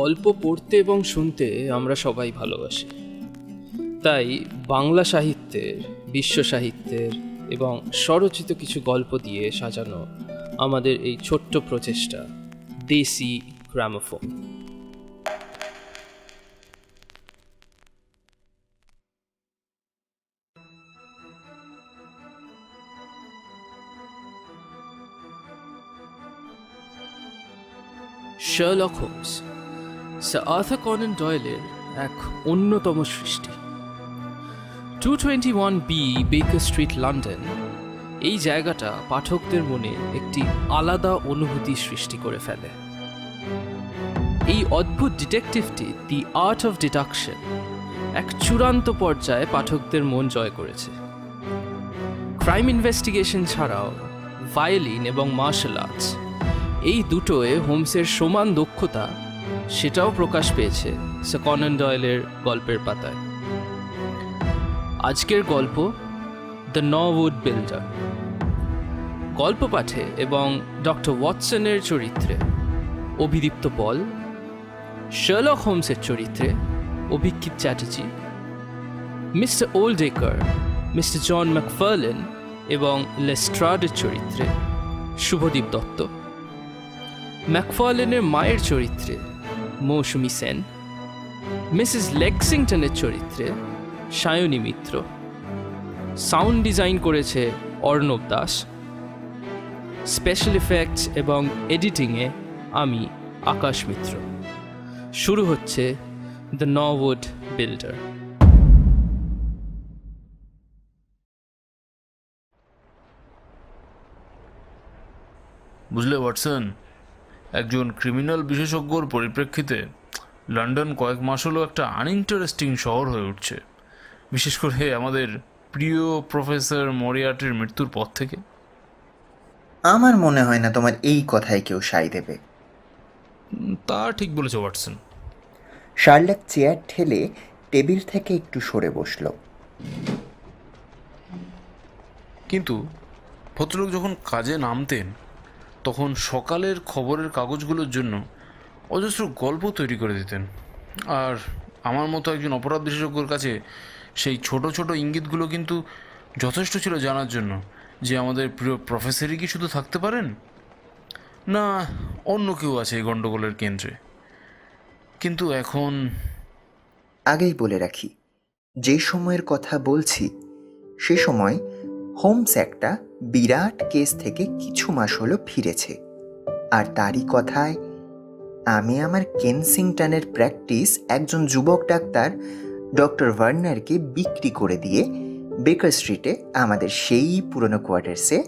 গল্প পড়তে এবং শুনতে আমরা সবাই ভালোবাসি তাই বাংলা সাহিত্যের বিশ্ব সাহিত্যের এবং স্বরচিত কিছু গল্প দিয়ে সাজানো আমাদের এই ছোট্ট প্রচেষ্টা দেশি gramophone Sherlock Holmes sir Arthur Conan ডয়েলের এক অন্যতম সৃষ্টি two twenty one B Baker Street London এই জায়গাটা পাঠকদের মনে একটি আলাদা অনুভূতি সৃষ্টি করে ফেলে এই অদ্ভুত ডিটেকটিভটি দি আর্ট অফ ডিডাকশন এক চূড়ান্ত পর্যায়ে পাঠকদের মন জয় করেছে ক্রাইম ইনভেস্টিগেশন ছাড়াও ভায়োলিন এবং মার্শাল আর্টস এই দুটোয় হোমসের সমান দক্ষতা সেটাও প্রকাশ পেয়েছে সকনন ডয়েলের গল্পের পাতায় আজকের গল্প দ্য নউড বিল্ডার গল্প পাঠে এবং ডক্টর ওয়াটসনের চরিত্রে অভিদীপ্ত পল শার্লক হোমসের চরিত্রে Abhikshit Chatterjee Mister Oldacre Mister John McFarlane এবং লেস্ট্রাডের চরিত্রে শুভদীপ দত্ত ম্যাকফার্লেনের মায়ের চরিত্রে মৌসুমি সেন মিসেস লেক্সিংটনের চরিত্রে সায়নী মিত্র সাউন্ড ডিজাইন করেছে অর্ণব দাস স্পেশাল ইফেক্টস এবং এডিটিংয়ে আমি আকাশ মিত্র শুরু হচ্ছে দ্য নওউড বিল্ডার বুঝলে ওয়াটসন একজন ক্রিমিনাল বিশেষজ্ঞর পরিপ্রেক্ষিতে লন্ডন কয়েক মাস হলো একটা আনইন্টারেস্টিং শহর হয়ে উঠছে বিশেষ করে আমাদের প্রিয় প্রফেসর মরিয়াটের মৃত্যুর পর থেকে আমার মনে হয় না তোমার এই কথায় কেউ সাই দেবে তা ঠিক বলেছে ওয়াটসন শার্লক চেয়ার ঠেলে টেবিল থেকে একটু সরে বসল কিন্তু ভদ্রলোক যখন কাজে নামতেন তখন সকালের খবরের কাগজগুলোর জন্য অজস্র গল্প তৈরি করে দিতেন আর আমার মতো একজন অপরাধ বিশেষজ্ঞর কাছে সেই ছোট ছোট ইঙ্গিতগুলো কিন্তু যথেষ্ট ছিল জানার জন্য যে আমাদের প্রিয় প্রফেসরই কি শুধু থাকতে পারেন না অন্য কেউ আছে এই গণ্ডগোলের কেন্দ্রে কিন্তু এখন আগেই বলে রাখি যে সময়ের কথা বলছি সে সময় হোমস একটা বিরাট কেস থেকে কিছু মাস হলো ফিরেছে আর তারই কথায় আমি আমার কেনসিংটনের প্র্যাকটিস একজন যুবক ডাক্তার ডক্টর ভার্নারকে বিক্রি করে দিয়ে বেকার স্ট্রিটে আমাদের সেই পুরনো কোয়ার্টার্সে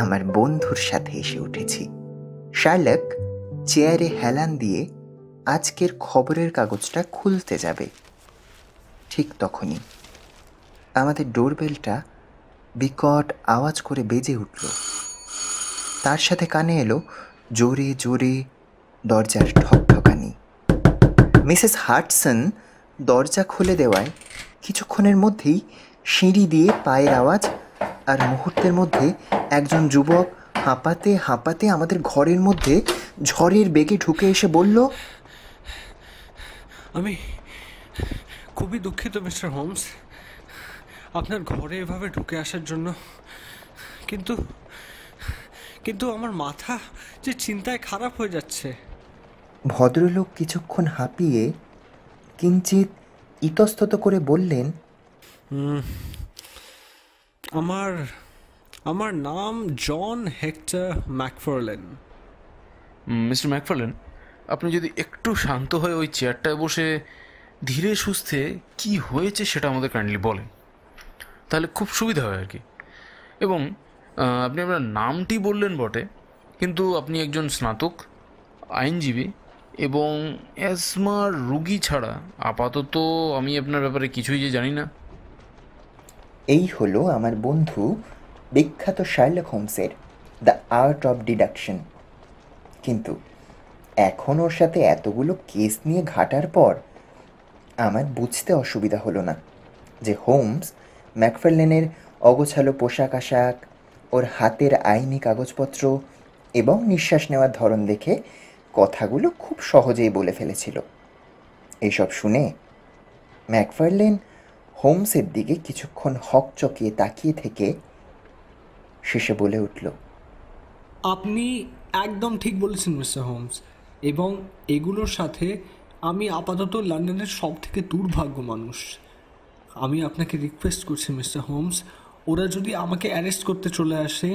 আমার বন্ধুর সাথে এসে উঠেছি শার্লক চেয়ারে হেলান দিয়ে আজকের খবরের কাগজটা খুলতে যাবে ঠিক তখনই আমাদের ডোরবেলটা বিকট আওয়াজ করে বেজে উঠল তার সাথে কানে এলো জোরে জোরে দরজার ঠকঠকানি মিসেস হার্টসন দরজা খুলে দেওয়ায় কিছুক্ষণের মধ্যেই সিঁড়ি দিয়ে পায়ের আওয়াজ আর মুহূর্তের মধ্যে একজন যুবক হাঁপাতে হাঁপাতে আমাদের ঘরের মধ্যে ঝড়ের বেগে ঢুকে এসে বলল আমি খুবই দুঃখিত মিস্টার হোমস আপনার ঘরে এভাবে ঢুকে আসার জন্য কিন্তু কিন্তু আমার মাথা যে চিন্তায় খারাপ হয়ে যাচ্ছে ভদ্রলোক কিছুক্ষণ হাঁপিয়ে কিঞ্চিত ইতস্তত করে বললেন আমার আমার নাম John Hector McFarlane Mister McFarlane আপনি যদি একটু শান্ত হয়ে ওই চেয়ারটায় বসে ধীরে সুস্থে কি হয়েছে সেটা আমাদের কাইন্ডলি বলেন তাহলে খুব সুবিধা হয় আর কি এবং আপনি আপনার নামটি বললেন বটে কিন্তু আপনি একজন স্নাতক আইনজীবী এবং অ্যাজমার রুগী ছাড়া আপাতত আমি আপনার ব্যাপারে কিছুই যে জানি না এই হলো আমার বন্ধু বিখ্যাত শার্লক হোমসের দ্য আর্ট অফ ডিডাকশন কিন্তু এখন ওর সাথে এতগুলো কেস নিয়ে ঘাটার পর আমার বুঝতে অসুবিধা হলো না যে হোমস ম্যাকফার্লেনের অগোছালো পোশাক আশাক ওর হাতের আইনি কাগজপত্র এবং নিঃশ্বাস নেওয়ার ধরন দেখে কথাগুলো খুব সহজেই বলে ফেলেছিল এসব শুনে ম্যাকফার্লেন হোমসের দিকে কিছুক্ষণ হক চকিয়ে তাকিয়ে থেকে শেষে বলে উঠল আপনি একদম ঠিক বলেছেন মিস্টার হোমস এবং এগুলোর সাথে আমি আপাতত লন্ডনের সব থেকে দুর্ভাগ্য মানুষ আমি আপনাকে রিকোয়েস্ট করছি মিস্টার হোমস ওরা যদি আমাকে অ্যারেস্ট করতে চলে আসে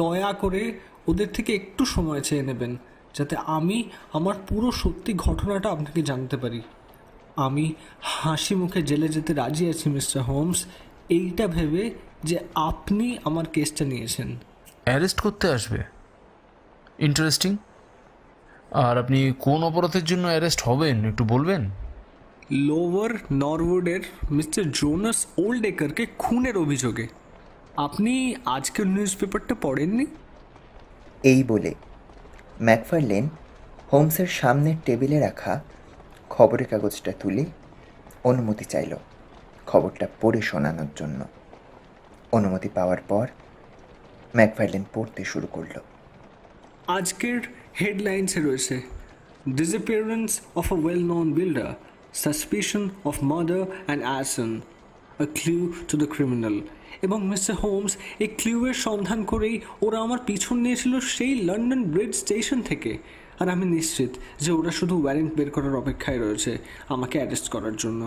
দয়া করে ওদের থেকে একটু সময় চেয়ে নেবেন যাতে আমি আমার পুরো সত্যি ঘটনাটা আপনাকে জানতে পারি আমি হাসি মুখে জেলে যেতে রাজি আছি মিস্টার হোমস এইটা ভেবে যে আপনি আমার কেসটা নিয়েছেন অ্যারেস্ট করতে আসবে ইন্টারেস্টিং আর আপনি কোন অপরাধের জন্য অ্যারেস্ট হবেন একটু বলবেন লোভার নরউডের মিস্টার জোনাস ওল্ডেকারকে খুনের অভিযোগে আপনি আজকের নিউজ পেপারটা পড়েননি এই বলে ম্যাকফারলেন হোমসের সামনের টেবিলে রাখা খবরের কাগজটা তুলে অনুমতি চাইল খবরটা পড়ে শোনানোর জন্য অনুমতি পাওয়ার পর ম্যাকফার্লেন পড়তে শুরু করল আজকের হেডলাইন্সে রয়েছে disappearance of a well known builder suspicion of murder and arson a clue to the criminal এবং মিস্টার হোমস এই ক্লিউয়ের সন্ধান করেই ওরা আমার পিছন নিয়েছিল সেই লন্ডন ব্রিজ স্টেশন থেকে আর আমি নিশ্চিত যে ওরা শুধু ওয়ারেন্ট বের করার অপেক্ষায় রয়েছে আমাকে অ্যারেস্ট করার জন্য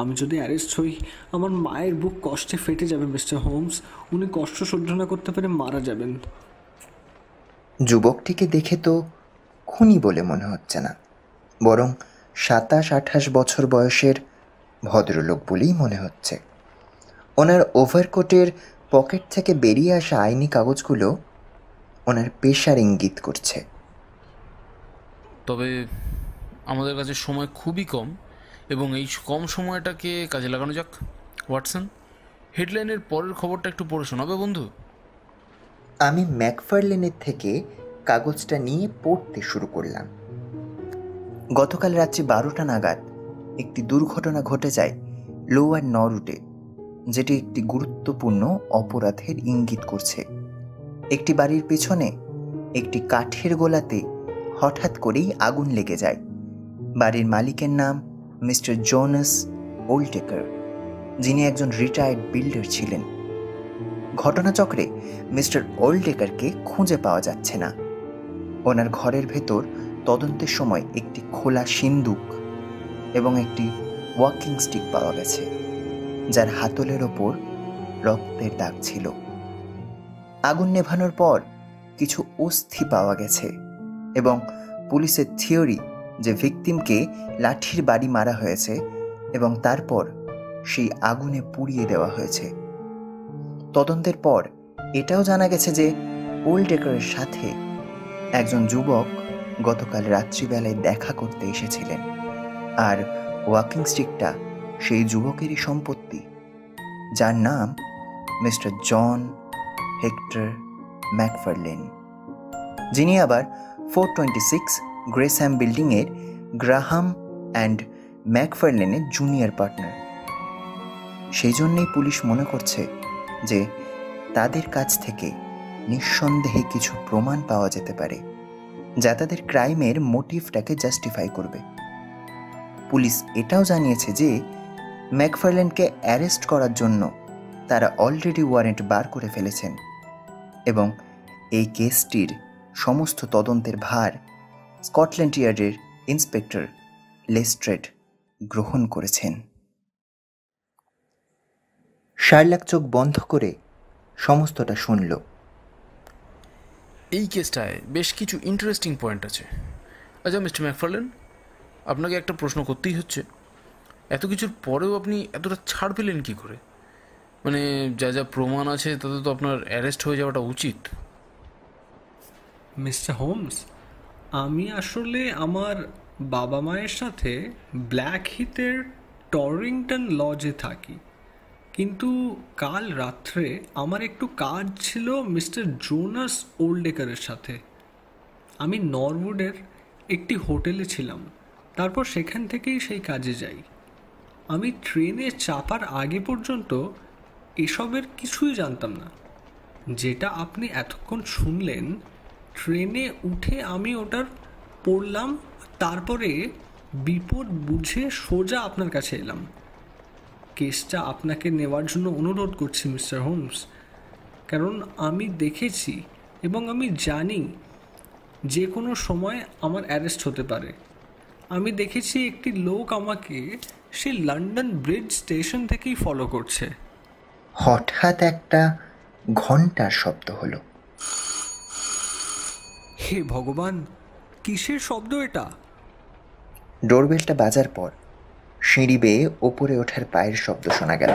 আমি যদি অ্যারেস্ট হই আমার মায়ের বুক কষ্টে ফেটে যাবে মিস্টার হোমস উনি কষ্ট সহ্য না করতে পেরে মারা যাবেন যুবকটিকে দেখে তো খুনি বলে মনে হচ্ছে না বরং সাতাশ আঠাশ বছর বয়সের ভদ্রলোক বলেই মনে হচ্ছে ওনার ওভারকোটের পকেট থেকে বেরিয়ে আসা আইনি কাগজগুলো ওনার পেশার ইঙ্গিত করছে তবে আমাদের কাছে সময় খুবই কম এবং এই কম সময়টাকে কাজে লাগানো যাক ওয়াটসন হেডলাইনের পরের খবরটা একটু পড়ে শোনাবে বন্ধু আমি ম্যাকফারলেনের থেকে কাগজটা নিয়ে পড়তে শুরু করলাম গতকাল রাত্রি বারোটা নাগাদ একটি দুর্ঘটনা ঘটে যায় লোয়ার ন রুটে যেটি একটি গুরুত্বপূর্ণ অপরাধের ইঙ্গিত করছে একটি বাড়ির পেছনে একটি কাঠের গোলাতে হঠাৎ করেই আগুন লেগে যায় বাড়ির মালিকের নাম মিস্টার জোনাস ওল্টেকার যিনি একজন রিটায়ার্ড বিল্ডার ছিলেন ঘটনাচক্রে মিস্টার ওল্টেকারকে খুঁজে পাওয়া যাচ্ছে না ওনার ঘরের ভেতর তদন্তের সময় একটি খোলা সিন্দুক এবং একটি ওয়াকিং স্টিক পাওয়া গেছে যার হাতলের ওপর রক্তের দাগ ছিল আগুন নেভানোর পর কিছু অস্থি পাওয়া গেছে এবং পুলিশের থিওরি যে ভিকটিমকে লাঠির বাড়ি মারা হয়েছে এবং তারপর সেই আগুনে পুড়িয়ে দেওয়া হয়েছে তদন্তের পর এটাও জানা গেছে যে ওল্ড ডেকারের সাথে একজন যুবক গতকাল রাত্রিবেলায় দেখা করতে এসেছিলেন আর ওয়াকিং স্টিকটা সেই যুবকেরই সম্পত্তি যার নাম মিস্টার জন হেক্টর ম্যাকফারলেন যিনি আবার ফোর টোয়েন্টি সিক্স গ্রেসহ্যাম বিল্ডিংয়ের গ্রাহাম অ্যান্ড ম্যাকফারলেনের জুনিয়র পার্টনার সেই জন্যেই পুলিশ মনে করছে যে তাদের কাছ থেকে নিঃসন্দেহে কিছু প্রমাণ পাওয়া যেতে পারে যা তাদের ক্রাইমের মোটিভটাকে জাস্টিফাই করবে পুলিশ এটাও জানিয়েছে যে ম্যাকফারল্যান্ডকে অ্যারেস্ট করার জন্য তারা অলরেডি ওয়ারেন্ট বার করে ফেলেছেন এবং এই কেসটির সমস্ত তদন্তের ভার স্কটল্যান্ড ইয়ার্ডের ইন্সপেক্টর লেস্ট্রেড গ্রহণ করেছেন শার্লাক চোখ বন্ধ করে সমস্তটা শুনল এই কেসটায় বেশ কিছু ইন্টারেস্টিং পয়েন্ট আছে আচ্ছা মিস্টার ম্যাকফার্লেন আপনাকে একটা প্রশ্ন করতেই হচ্ছে এত কিছুর পরেও আপনি এতটা ছাড় পেলেন কী করে মানে যা যা প্রমাণ আছে তাতে তো আপনার অ্যারেস্ট হয়ে যাওয়াটা উচিত মিস্টার হোমস আমি আসলে আমার বাবা মায়ের সাথে ব্ল্যাক হিতের টরিংটন লজে থাকি কিন্তু কাল রাত্রে আমার একটু কাজ ছিল মিস্টার জোনাস ওল্ডেকারের সাথে আমি নরউডের একটি হোটেলে ছিলাম তারপর সেখান থেকেই সেই কাজে যাই আমি ট্রেনে চাপার আগে পর্যন্ত এসবের কিছুই জানতাম না যেটা আপনি এতক্ষণ শুনলেন ট্রেনে উঠে আমি ওটার পড়লাম তারপরে বিপদ বুঝে সোজা আপনার কাছে এলাম কেসটা আপনাকে নেওয়ার জন্য অনুরোধ করছি মিস্টার হোমস কারণ আমি দেখেছি এবং আমি জানি যে কোনো সময় আমার অ্যারেস্ট হতে পারে আমি দেখেছি একটি লোক আমাকে সে লন্ডন ব্রিজ স্টেশন থেকেই ফলো করছে হঠাৎ একটা ঘন্টার শব্দ হলো হে ভগবান কিসের শব্দ এটা ডোরবেলটা বাজার পর সিঁড়ি বেয়ে ওপরে ওঠার পায়ের শব্দ শোনা গেল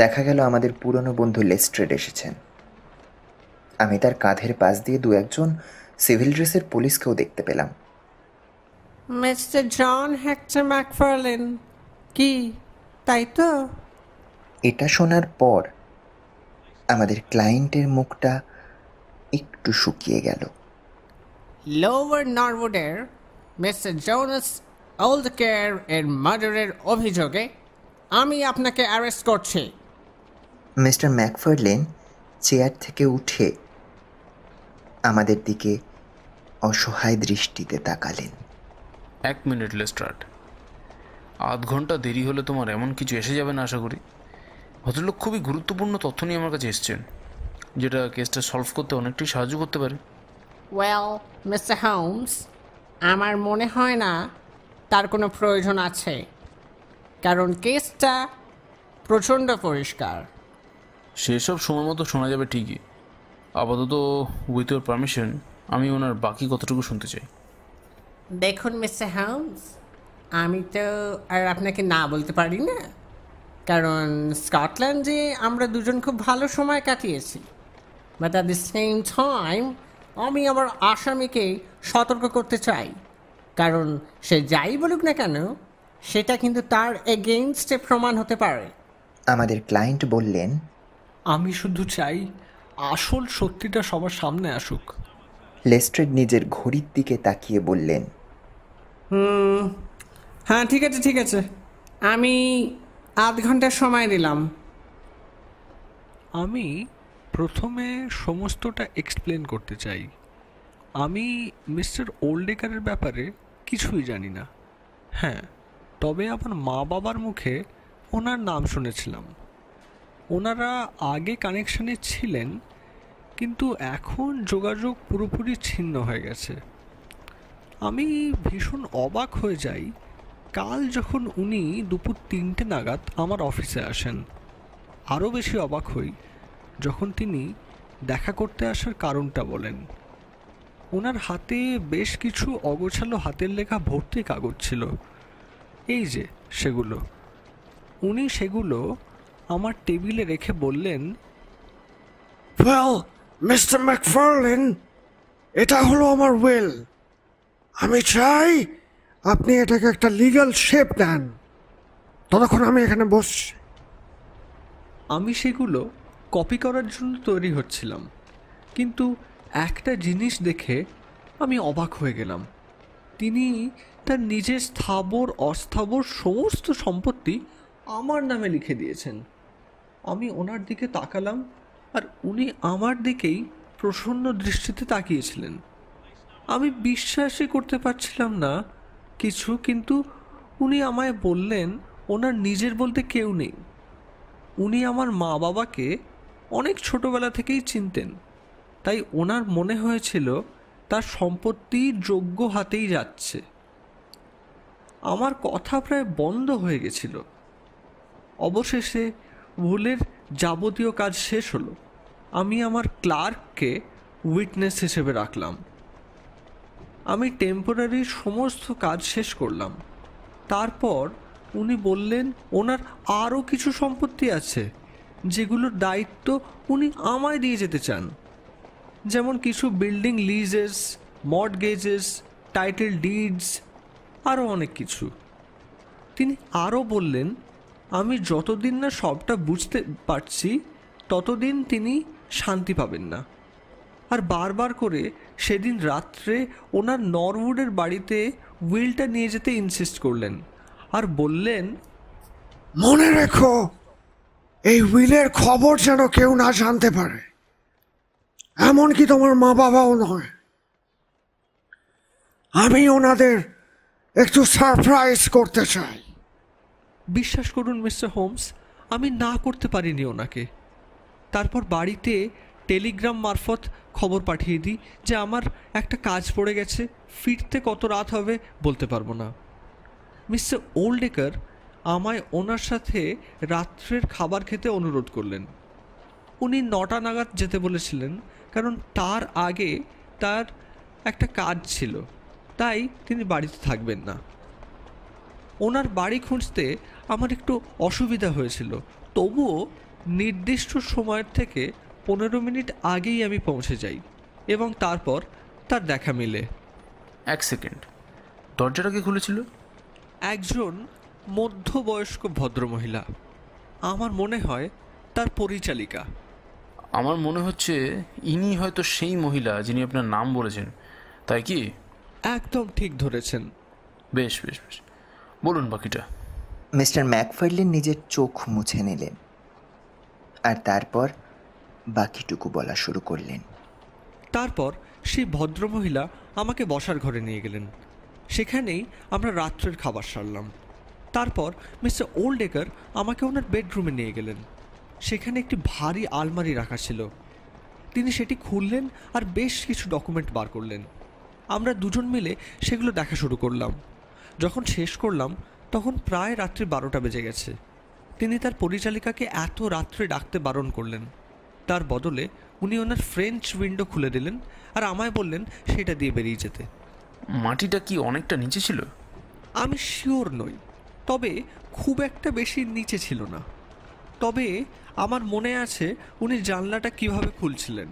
দেখা গেল আমাদের পুরনো বন্ধু লেস্ট্রেড এসেছেন আমি তার কাঁধের পাশ দিয়ে দু একজন সিভিল ড্রেসের পুলিশকেও দেখতে পেলাম মিস্টার জন হ্যাকচার ম্যাকফার্লেন কি তাই তো এটা শোনার পর আমাদের ক্লায়েন্টের মুখটা একটু শুকিয়ে গেল লোয়ার নরউডের মিস্টার জোনাস অল কেয়ার এর মার্ডারের অভিযোগে আমি আপনাকে অ্যারেস্ট করছি মিস্টার ম্যাকফার্লেন চেয়ার থেকে উঠে আমাদের দিকে অসহায় দৃষ্টিতে তাকালেন এক মিনিট লেস্টার্ট আধ ঘন্টা দেরি হলে তোমার এমন কিছু এসে যাবে না আশা করি ভদ্রলোক খুবই গুরুত্বপূর্ণ তথ্য নিয়ে আমার কাছে এসছেন যেটা কেসটা সলভ করতে অনেকটাই সাহায্য করতে পারে ওয়েল মিস্টার হোমস আমার মনে হয় না তার কোনো প্রয়োজন আছে কারণ কেসটা প্রচণ্ড পরিষ্কার সেসব সময় মতো শোনা যাবে ঠিকই আপাতত উইথ ইউর পারমিশন আমি ওনার বাকি কতটুকু শুনতে চাই দেখুন মিস্টার হাউন্স আমি তো আর আপনাকে না বলতে পারি না কারণ স্কটল্যান্ডে আমরা দুজন খুব ভালো সময় কাটিয়েছি but at the same time আমি আমার আসামিকে সতর্ক করতে চাই কারণ সে যাই বলুক না কেন সেটা কিন্তু তার এগেইনস্টে প্রমাণ হতে পারে আমাদের ক্লায়েন্ট বললেন আমি শুধু চাই আসল সত্যিটা সবার সামনে আসুক লেস্ট্রেড নিজের ঘড়ির দিকে তাকিয়ে বললেন হুম হ্যাঁ ঠিক আছে ঠিক আছে আমি আধ ঘন্টার সময় দিলাম আমি প্রথমে সমস্তটা এক্সপ্লেন করতে চাই আমি মিস্টার ওল্ডেকারের ব্যাপারে কিছুই জানি না হ্যাঁ তবে আমার মা বাবার মুখে ওনার নাম শুনেছিলাম ওনারা আগে কানেকশানে ছিলেন কিন্তু এখন যোগাযোগ পুরোপুরি ছিন্ন হয়ে গেছে আমি ভীষণ অবাক হয়ে যাই কাল যখন উনি দুপুর তিনটে নাগাদ আমার অফিসে আসেন আরও বেশি অবাক হই যখন তিনি দেখা করতে আসার কারণটা বলেন ওনার হাতে বেশ কিছু অগোছালো হাতের লেখা ভর্তি কাগজ ছিল এই যে সেগুলো উনি সেগুলো আমার টেবিলে রেখে বললেন ওয়েল মিস্টার ম্যাকফার্লেন এটা হলো আমার ওয়েল আমি চাই আপনি এটাকে একটা লিগাল শেপ দেন ততক্ষণ আমি এখানে বসছি আমি সেগুলো কপি করার জন্য তৈরি হচ্ছিলাম কিন্তু একটা জিনিস দেখে আমি অবাক হয়ে গেলাম তিনি তার নিজের স্থাবর অস্থাবর সমস্ত সম্পত্তি আমার নামে লিখে দিয়েছেন আমি ওনার দিকে তাকালাম আর উনি আমার দিকেই প্রসন্ন দৃষ্টিতে তাকিয়েছিলেন আমি বিশ্বাসই করতে পারছিলাম না কিছু কিন্তু উনি আমায় বললেন ওনার নিজের বলতে কেউ নেই উনি আমার মা বাবাকে অনেক ছোটবেলা থেকেই চিনতেন তাই ওনার মনে হয়েছিল তার সম্পত্তি যোগ্য হাতেই যাচ্ছে আমার কথা প্রায় বন্ধ হয়ে গেছিল অবশেষে ভুলের যাবতীয় কাজ শেষ হলো আমি আমার ক্লার্ককে উইটনেস হিসেবে রাখলাম আমি টেম্পোরারি সমস্ত কাজ শেষ করলাম তারপর উনি বললেন ওনার আরও কিছু সম্পত্তি আছে যেগুলোর দায়িত্ব উনি আমায় দিয়ে যেতে চান যেমন কিছু building leases mortgages title deeds আরও অনেক কিছু তিনি আরও বললেন আমি যতদিন না সবটা বুঝতে পারছি ততদিন তিনি শান্তি পাবেন না আর বারবার করে সেদিন রাত্রে ওনার নরউডের বাড়িতে উইলটা নিয়ে যেতে ইনসিস্ট করলেন আর বললেন মনে রেখো এই উইলের খবর যেন কেউ না জানতে পারে এমনকি তোমার মা বাবাও নয় আমি ওনাদের একটু সারপ্রাইজ করতে চাই বিশ্বাস করুন মিস্টার হোমস আমি না করতে পারিনি ওনাকে তারপর বাড়িতে টেলিগ্রাম মারফত খবর পাঠিয়ে দিই যে আমার একটা কাজ পড়ে গেছে ফিরতে কত রাত হবে বলতে পারবো না মিস্টার ওল্ডেকার আমায় ওনার সাথে রাত্রের খাবার খেতে অনুরোধ করলেন উনি নটা নাগাদ যেতে বলেছিলেন কারণ তার আগে তার একটা কাজ ছিল তাই তিনি বাড়িতে থাকবেন না ওনার বাড়ি খুঁজতে আমার একটু অসুবিধা হয়েছিল তবুও নির্দিষ্ট সময়ের থেকে পনেরো মিনিট আগেই আমি পৌঁছে যাই এবং তারপর তার দেখা মিলে এক সেকেন্ড দরজাটা কি খুলেছিল একজন মধ্যবয়স্ক ভদ্রমহিলা আমার মনে হয় তার পরিচালিকা আমার মনে হচ্ছে ইনি হয়তো সেই মহিলা যিনি আপনার নাম বলেছেন তাই কি একদম ঠিক ধরেছেন বেশ বেশ বেশ বলুন বাকিটা মিস্টার ম্যাকফার্লিন নিজের চোখ মুছে নিলেন আর তারপর বাকিটুকু বলা শুরু করলেন তারপর সেই ভদ্রমহিলা আমাকে বসার ঘরে নিয়ে গেলেন সেখানেই আমরা রাত্রের খাবার সারলাম তারপর মিস্টার ওল্ডেকার আমাকে ওনার বেডরুমে নিয়ে গেলেন সেখানে একটি ভারী আলমারি রাখা ছিল তিনি সেটি খুললেন আর বেশ কিছু ডকুমেন্ট বার করলেন আমরা দুজন মিলে সেগুলো দেখা শুরু করলাম যখন শেষ করলাম তখন প্রায় রাত্রি বারোটা বেজে গেছে তিনি তার পরিচালিকাকে এত রাত্রে ডাকতে বারণ করলেন তার বদলে উনি ওনার ফ্রেঞ্চ উইন্ডো খুলে দিলেন আর আমায় বললেন সেটা দিয়ে বেরিয়ে যেতে মাটিটা কি অনেকটা নিচে ছিল আমি শিওর নই তবে খুব একটা বেশি নিচে ছিল না তবে আমার মনে আছে উনি জানলাটা কিভাবে খুলছিলেন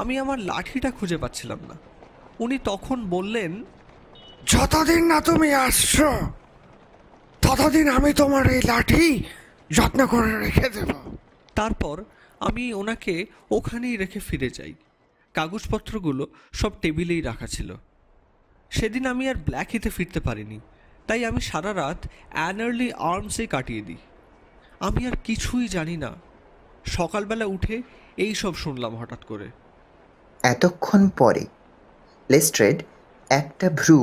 আমি আমার লাঠিটা খুঁজে পাচ্ছিলাম না উনি তখন বললেন যতদিন না তুমি আসছো ততদিন আমি তোমার এই লাঠি যত্ন করে রেখে দেব তারপর আমি ওনাকে ওখানেই রেখে ফিরে যাই কাগজপত্রগুলো সব টেবিলেই রাখা ছিল সেদিন আমি আর ব্ল্যাক হিতে ফিরতে পারিনি তাই আমি সারা রাত অ্যানার্লি আর্মসে কাটিয়ে দিই আমি আর কিছুই জানি না সকালবেলা উঠে এই সব শুনলাম হঠাৎ করে এতক্ষণ পরে লেস্ট্রেড একটা ভ্রু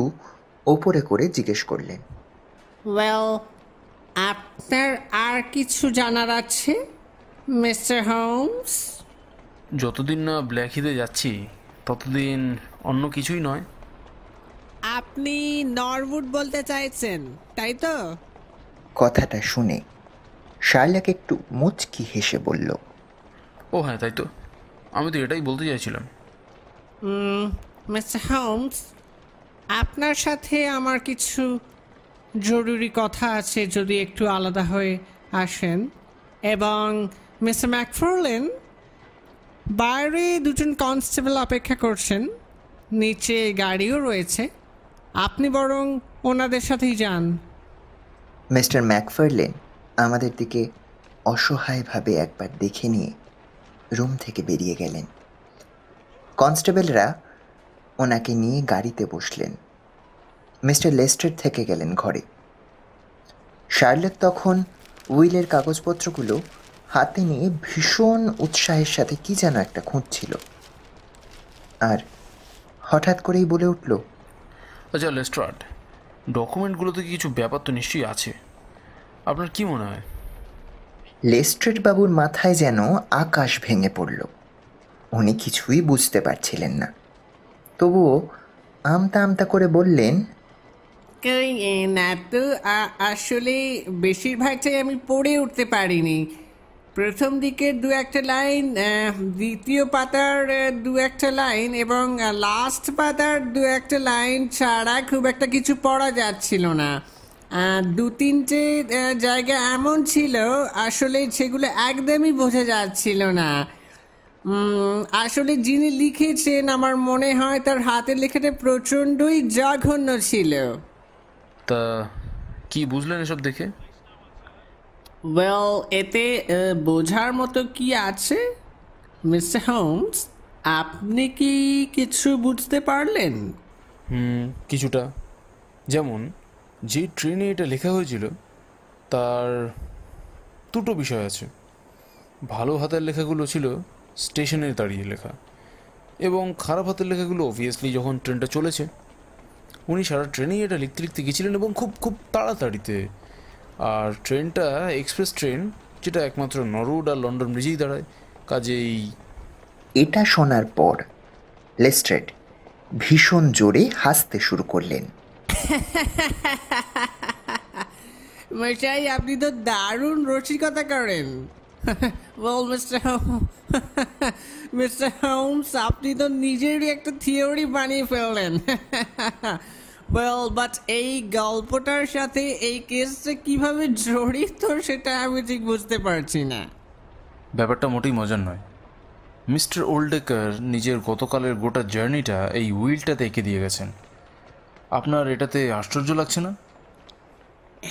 ওপরে করে জিজ্ঞেস করলেন ওয়েল আপনার আর কিছু জানার আছে মিস্টার হোমস যতদিন না ব্ল্যাক হিতে যাচ্ছি ততদিন অন্য কিছুই নয় আপনি নরউড বলতে চাইছেন তাই তো কথাটা শুনে শার্লাক একটু মুচকি হেসে বলল ও হ্যাঁ তাই তো আমি তো এটাই বলতে চাইছিলাম মিস্টার হোমস আপনার সাথে আমার কিছু জরুরি কথা আছে যদি একটু আলাদা হয়ে আসেন এবং মিস্টার ম্যাকফারলেন বাইরে দুজন কনস্টেবল অপেক্ষা করছেন নিচে গাড়িও রয়েছে আপনি বরং ওনাদের সাথেই যান মিস্টার ম্যাকফারলেন আমাদের দিকে অসহায়ভাবে একবার দেখে নিয়ে রুম থেকে বেরিয়ে গেলেন কনস্টেবলরা ওনাকে নিয়ে গাড়িতে বসলেন মিস্টার লেস্টের থেকে গেলেন ঘরে শার্লেট তখন উইলের কাগজপত্রগুলো হাতে নিয়ে ভীষণ উৎসাহের সাথে কি যেন একটা খুঁজছিল আর হঠাৎ করেই বলে উঠল আচ্ছা লেস্ট্রাট ডকুমেন্টগুলোতে কিছু ব্যাপার তো নিশ্চয়ই আছে আপনার কি মনে হয় লেস্ট্রেট বাবুর মাথায় যেন আকাশ ভেঙে পড়ল উনি কিছুই বুঝতে পারছিলেন না তবুও আমতা আমতা করে বললেন কই এ, আসলে বেশিরভাগটাই আমি পড়ে উঠতে পারিনি প্রথম দিকের দু একটা লাইন দ্বিতীয় পাতার দু একটা লাইন এবং লাস্ট পাতার দু একটা লাইন ছাড়া খুব একটা কিছু পড়া যাচ্ছিল না দু তিনটে জায়গা এমন ছিল আসলে সেগুলো একদমই বোঝা যাচ্ছিল না আসলে যিনি লিখেছেন আমার মনে হয় তার হাতের লেখাটা প্রচণ্ডই জঘন্য ছিল তা কি বুঝলেন এসব দেখে ওয়েল এতে বোঝার মতো কি আছে মিস্টার হোমস আপনি কি কিছু বুঝতে পারলেন হুম কিছুটা যেমন যে ট্রেনে এটা লেখা হয়েছিল তার দুটো বিষয় আছে ভালো হাতের লেখাগুলো ছিল স্টেশনে দাঁড়িয়ে লেখা এবং খারাপ হাতের লেখাগুলো অবভিয়াসলি যখন ট্রেনটা চলেছে উনি সারা ট্রেনেই এটা লিখতে লিখতে গেছিলেন এবং খুব খুব তাড়াতাড়িতে আর ট্রেনটা এক্সপ্রেস ট্রেন যেটা একমাত্র নরউড আর লন্ডন ব্রিজেই দাঁড়ায় কাজেই এটা শোনার পর লেস্ট্রেট ভীষণ জোরে হাসতে শুরু করলেন মশাই আপনি তো দারুণ রসিকতা করেন বল মিস্টার মিস্টার হোমস আপনি তো নিজেরই একটা থিওরি বানিয়ে ফেললেন বল বাট এই গল্পটার সাথে এই কেসটা কিভাবে জড়িত সেটা আমি ঠিক বুঝতে পারছি না ব্যাপারটা মোটেই মজার নয় মিস্টার ওল্ডেকার নিজের গতকালের গোটা জার্নিটা এই উইলটাতে এঁকে দিয়ে গেছেন আপনার এটাতে আশ্চর্য লাগছে না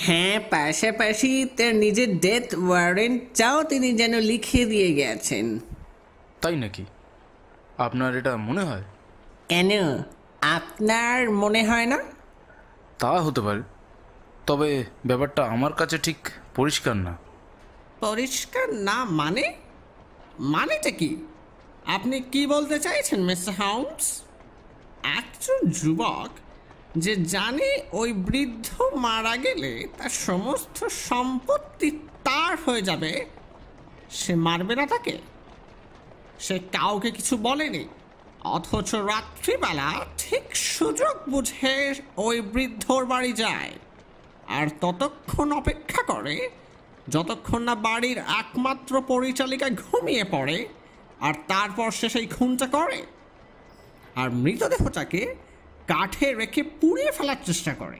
হ্যাঁ পাশাপাশি তার নিজের ডেথ ওয়ারেন্ট চাও তিনি যেন লিখে দিয়ে গেছেন তাই নাকি আপনার এটা মনে হয় কেন আপনার মনে হয় না তা হতে পারে তবে ব্যাপারটা আমার কাছে ঠিক পরিষ্কার না পরিষ্কার না মানে মানেটা কি আপনি কি বলতে চাইছেন মিস্টার হাউস একজন যুবক যে জানে ওই বৃদ্ধ মারা গেলে তার সমস্ত সম্পত্তি তার হয়ে যাবে সে মারবে না তাকে সে কাউকে কিছু বলেনি অথচ রাত্রিবেলা ঠিক সুযোগ বুঝে ওই বৃদ্ধর বাড়ি যায় আর ততক্ষণ অপেক্ষা করে যতক্ষণ না বাড়ির একমাত্র পরিচালিকা ঘুমিয়ে পড়ে আর তারপর সে সেই খুনটা করে আর মৃতদেহটাকে কাঠে রেখে পুড়িয়ে ফেলার চেষ্টা করে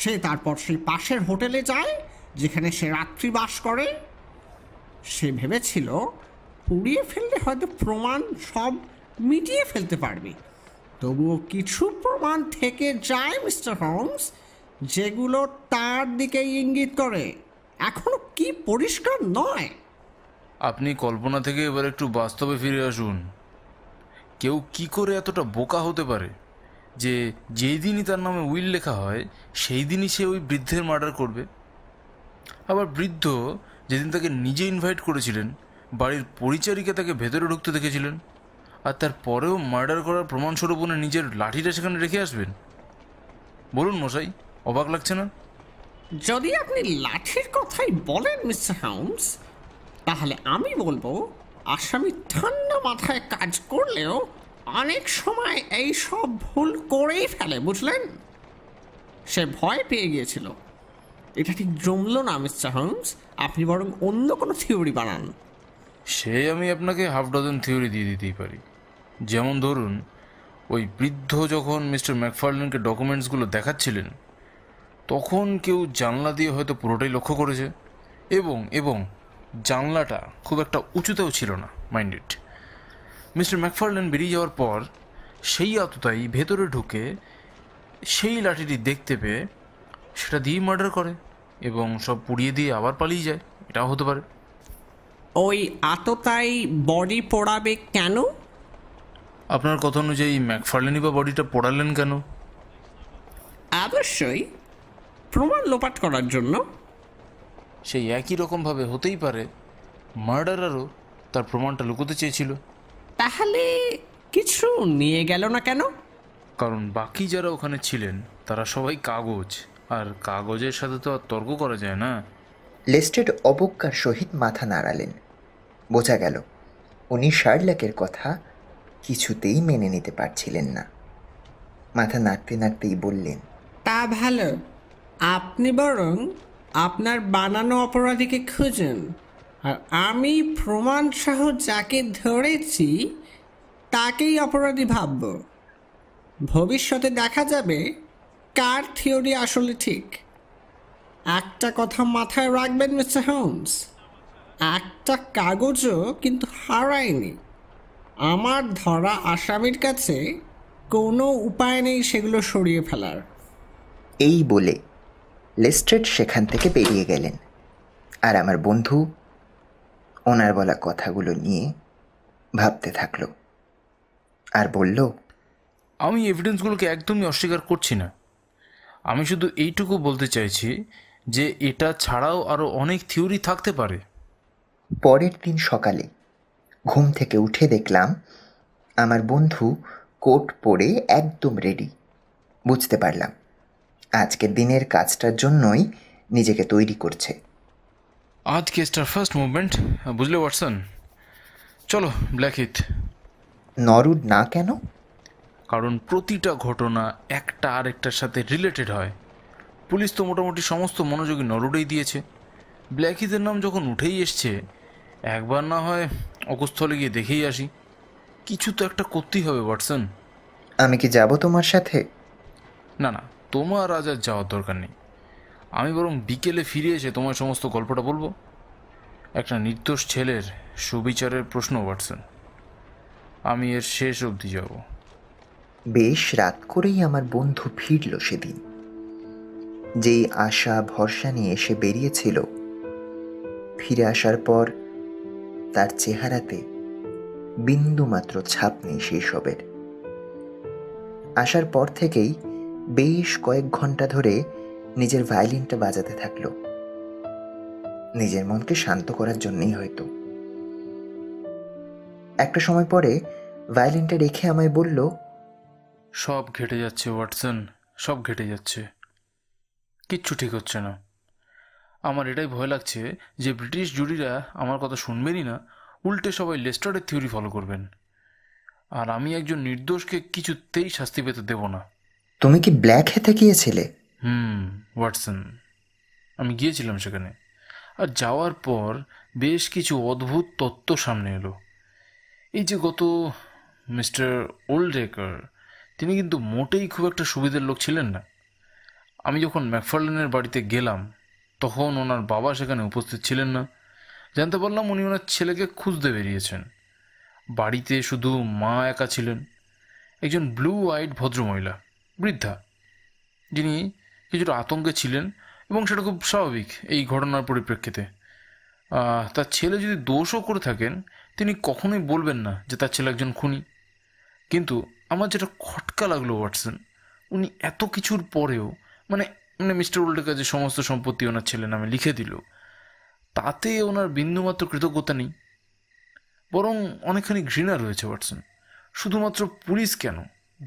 সে তারপর সেই পাশের হোটেলে যায় যেখানে সে রাত্রি বাস করে সে ভেবেছিল পুড়িয়ে ফেললে হয়তো প্রমাণ সব মিটিয়ে ফেলতে পারবে তবুও কিছু প্রমাণ থেকে যায় মিস্টার হোমস যেগুলো তার দিকে ইঙ্গিত করে এখনো কি পরিষ্কার নয় আপনি কল্পনা থেকে এবার একটু বাস্তবে ফিরে আসুন কেউ কি করে এতটা বোকা হতে পারে যে যেই দিনই তার নামে উইল লেখা হয় সেই দিনই সে ওই বৃদ্ধের মার্ডার করবে আবার বৃদ্ধ যেদিন তাকে নিজে ইনভাইট করেছিলেন বাড়ির পরিচারিকা তাকে ভেতরে ঢুকতে দেখেছিলেন আর তারপরেও মার্ডার করার প্রমাণস্বরূপ উনি নিজের লাঠিটা সেখানে রেখে আসবেন বলুন মশাই অবাক লাগছে না যদি আপনি লাঠির কথাই বলেন মিস্টার হাউমস তাহলে আমি বলবো আসামি ঠান্ডা মাথায় কাজ করলেও অনেক সময় এই সব ভুল করেই ফেলে বুঝলেন সে ভয় পেয়ে গিয়েছিল এটা ঠিক জমল না মিস্টার হোমস আপনি বরং অন্য কোনো থিওরি বানান সে আমি আপনাকে হাফ ডজন থিওরি দিয়ে দিতেই পারি যেমন ধরুন ওই বৃদ্ধ যখন মিস্টার ম্যাকফার্লিনকে ডকুমেন্টসগুলো দেখাচ্ছিলেন তখন কেউ জানলা দিয়ে হয়তো পুরোটাই লক্ষ্য করেছে এবং এবং জানলাটা খুব একটা উঁচুতেও ছিল না মাইন্ডেড মিস্টার ম্যাকফার্লেন বেরিয়ে যাওয়ার পর সেই আততাই ভেতরে ঢুকে সেই লাঠিটি দেখতে পেয়ে সেটা দিয়েই মার্ডার করে এবং সব পুড়িয়ে দিয়ে আবার পালিয়ে যায় এটাও হতে পারে ওই আততাই বডি পোড়াবে কেন আপনার কথা অনুযায়ী ম্যাকফার্লেনই বা বডিটা পোড়ালেন কেন অবশ্যই প্রমাণ লোপাট করার জন্য সেই একই রকমভাবে হতেই পারে মার্ডারারও তার প্রমাণটা লুকোতে চেয়েছিল তাহলে কিছু নিয়ে গেল না কেন কারণ বাকি যারা ওখানে ছিলেন তারা সবাই কাগজ আর কাগজের সাথে তো আর তর্ক করা যায় না লেস্টেড অবজ্ঞার সহিত মাথা নাড়ালেন বোঝা গেল উনি শার্লাকের কথা কিছুতেই মেনে নিতে পারছিলেন না মাথা নাড়তে নাড়তেই বললেন তা ভালো আপনি বরং আপনার বানানো অপরাধীকে খুঁজুন আর আমি প্রমাণসহ যাকে ধরেছি তাকেই অপরাধী ভাবব ভবিষ্যতে দেখা যাবে কার থিওরি আসলে ঠিক একটা কথা মাথায় রাখবেন মিস্টার হোমস একটা কাগজও কিন্তু হারায়নি আমার ধরা আসামির কাছে কোনো উপায় নেই সেগুলো সরিয়ে ফেলার এই বলে লেস্ট্রেট সেখান থেকে বেরিয়ে গেলেন আর আমার বন্ধু ওনার বলা কথাগুলো নিয়ে ভাবতে থাকলো আর বলল আমি এভিডেন্সগুলোকে একদমই অস্বীকার করছি না আমি শুধু এইটুকু বলতে চাইছি যে এটা ছাড়াও আরও অনেক থিওরি থাকতে পারে পরের দিন সকালে ঘুম থেকে উঠে দেখলাম আমার বন্ধু কোট পরে একদম রেডি বুঝতে পারলাম আজকের দিনের কাজটার জন্যই নিজেকে তৈরি করছে আজ কেসটার ফার্স্ট মুভমেন্ট বুঝলে ওয়াটসন চলো ব্ল্যাক হিথ নরুড না কেন কারণ প্রতিটা ঘটনা একটা আরেকটার সাথে রিলেটেড হয় পুলিশ তো মোটামুটি সমস্ত মনোযোগী নরুডেই দিয়েছে ব্ল্যাক হিদের নাম যখন উঠেই এসছে একবার না হয় অকস্থলে গিয়ে দেখেই আসি কিছু তো একটা করতেই হবে ওয়াটসন আমি কি যাব তোমার সাথে না না তোমার আজ আর যাওয়ার দরকার নেই আমি বরং বিকেলে ফিরে এসে তোমার সমস্ত গল্পটা বলবো একটা নির্দোষ ছেলের সুবিচারের প্রশ্ন ওয়াটসন আমি এর শেষ অবধি যাব বেশ রাত করেই আমার বন্ধু ফিরল সেদিন যেই আশা ভরসা নিয়ে এসে বেরিয়েছিল ফিরে আসার পর তার চেহারাতে বিন্দুমাত্র ছাপ নেই সেই সবের আসার পর থেকেই বেশ কয়েক ঘন্টা ধরে নিজের ভায়োলিনটা বাজাতে থাকল নিজের মনকে শান্ত করার জন্যই হয়তো একটা সময় পরে ভায়োলিনটা রেখে আমায় বলল সব ঘেটে যাচ্ছে ওয়াটসন সব ঘেটে যাচ্ছে কিচ্ছু ঠিক হচ্ছে না আমার এটাই ভয় লাগছে যে ব্রিটিশ জুরিরা আমার কথা শুনবেনই না উল্টে সবাই লেস্টারের থিওরি ফলো করবেন আর আমি একজন নির্দোষকে কিছুতেই শাস্তি পেতে দেব না তুমি কি ব্ল্যাক হেতে গিয়েছিলে হুম ওয়াটসন আমি গিয়েছিলাম সেখানে আর যাওয়ার পর বেশ কিছু অদ্ভুত তত্ত্ব সামনে এলো এই যে গত মিস্টার ওল্ডেকার তিনি কিন্তু মোটেই খুব একটা সুবিধের লোক ছিলেন না আমি যখন ম্যাকফার্লেনের বাড়িতে গেলাম তখন ওনার বাবা সেখানে উপস্থিত ছিলেন না জানতে পারলাম উনি ওনার ছেলেকে খুঁজতে বেরিয়েছেন বাড়িতে শুধু মা একা ছিলেন একজন ব্লু আইড ভদ্রমহিলা বৃদ্ধা যিনি কিছুটা আতঙ্কে ছিলেন এবং সেটা খুব স্বাভাবিক এই ঘটনার পরিপ্রেক্ষিতে তার ছেলে যদি দোষও করে থাকেন তিনি কখনোই বলবেন না যে তার ছেলে একজন খুনি কিন্তু আমার যেটা খটকা লাগলো ওয়াটসন উনি এত কিছুর পরেও মানে মানে মিস্টার ওল্ডের কাছে সমস্ত সম্পত্তি ওনার ছেলে নামে লিখে দিল তাতে ওনার বিন্দুমাত্র কৃতজ্ঞতা নেই বরং অনেকখানি ঘৃণা রয়েছে ওয়াটসন শুধুমাত্র পুলিশ কেন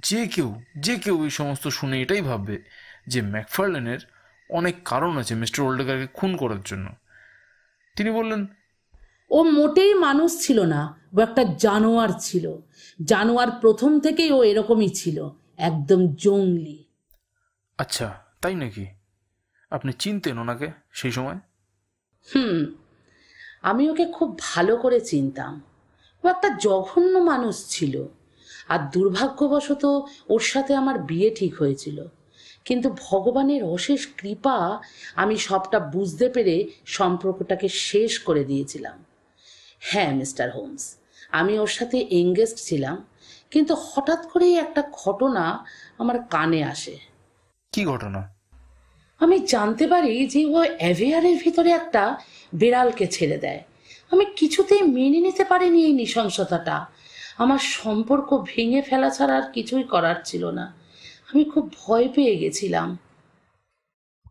যে কেউ যে কেউ এই সমস্ত শুনে এটাই ভাববে যে ম্যাকফার্লেনের অনেক কারণ আছে মিস্টার ওল্ডেগারকে খুন করার জন্য তিনি বললেন ও মোটেই মানুষ ছিল না ও একটা জানোয়ার ছিল জানোয়ার প্রথম থেকেই ও এরকমই ছিল একদম জঙ্গলি আচ্ছা তাই নাকি আপনি চিনতেন ওনাকে সেই সময় হুম আমি ওকে খুব ভালো করে চিনতাম ও একটা জঘন্য মানুষ ছিল আর দুর্ভাগ্যবশত ওর সাথে আমার বিয়ে ঠিক হয়েছিল কিন্তু ভগবানের অশেষ কৃপা আমি সবটা বুঝতে পেরে সম্পর্কটাকে শেষ করে দিয়েছিলাম হ্যাঁ মিস্টার হোমস আমি ওর সাথে এঙ্গেজড ছিলাম কিন্তু হঠাৎ করেই একটা ঘটনা আমার কানে আসে কি ঘটনা আমি জানতে পারি যে ও অ্যাভিয়ারের ভিতরে একটা বিড়ালকে ছেড়ে দেয় আমি কিছুতেই মেনে নিতে পারিনি এই নৃশংসতাটা আমার সম্পর্ক ভেঙে ফেলা ছাড়া আর কিছুই করার ছিল না আমি খুব ভয় পেয়ে গেছিলাম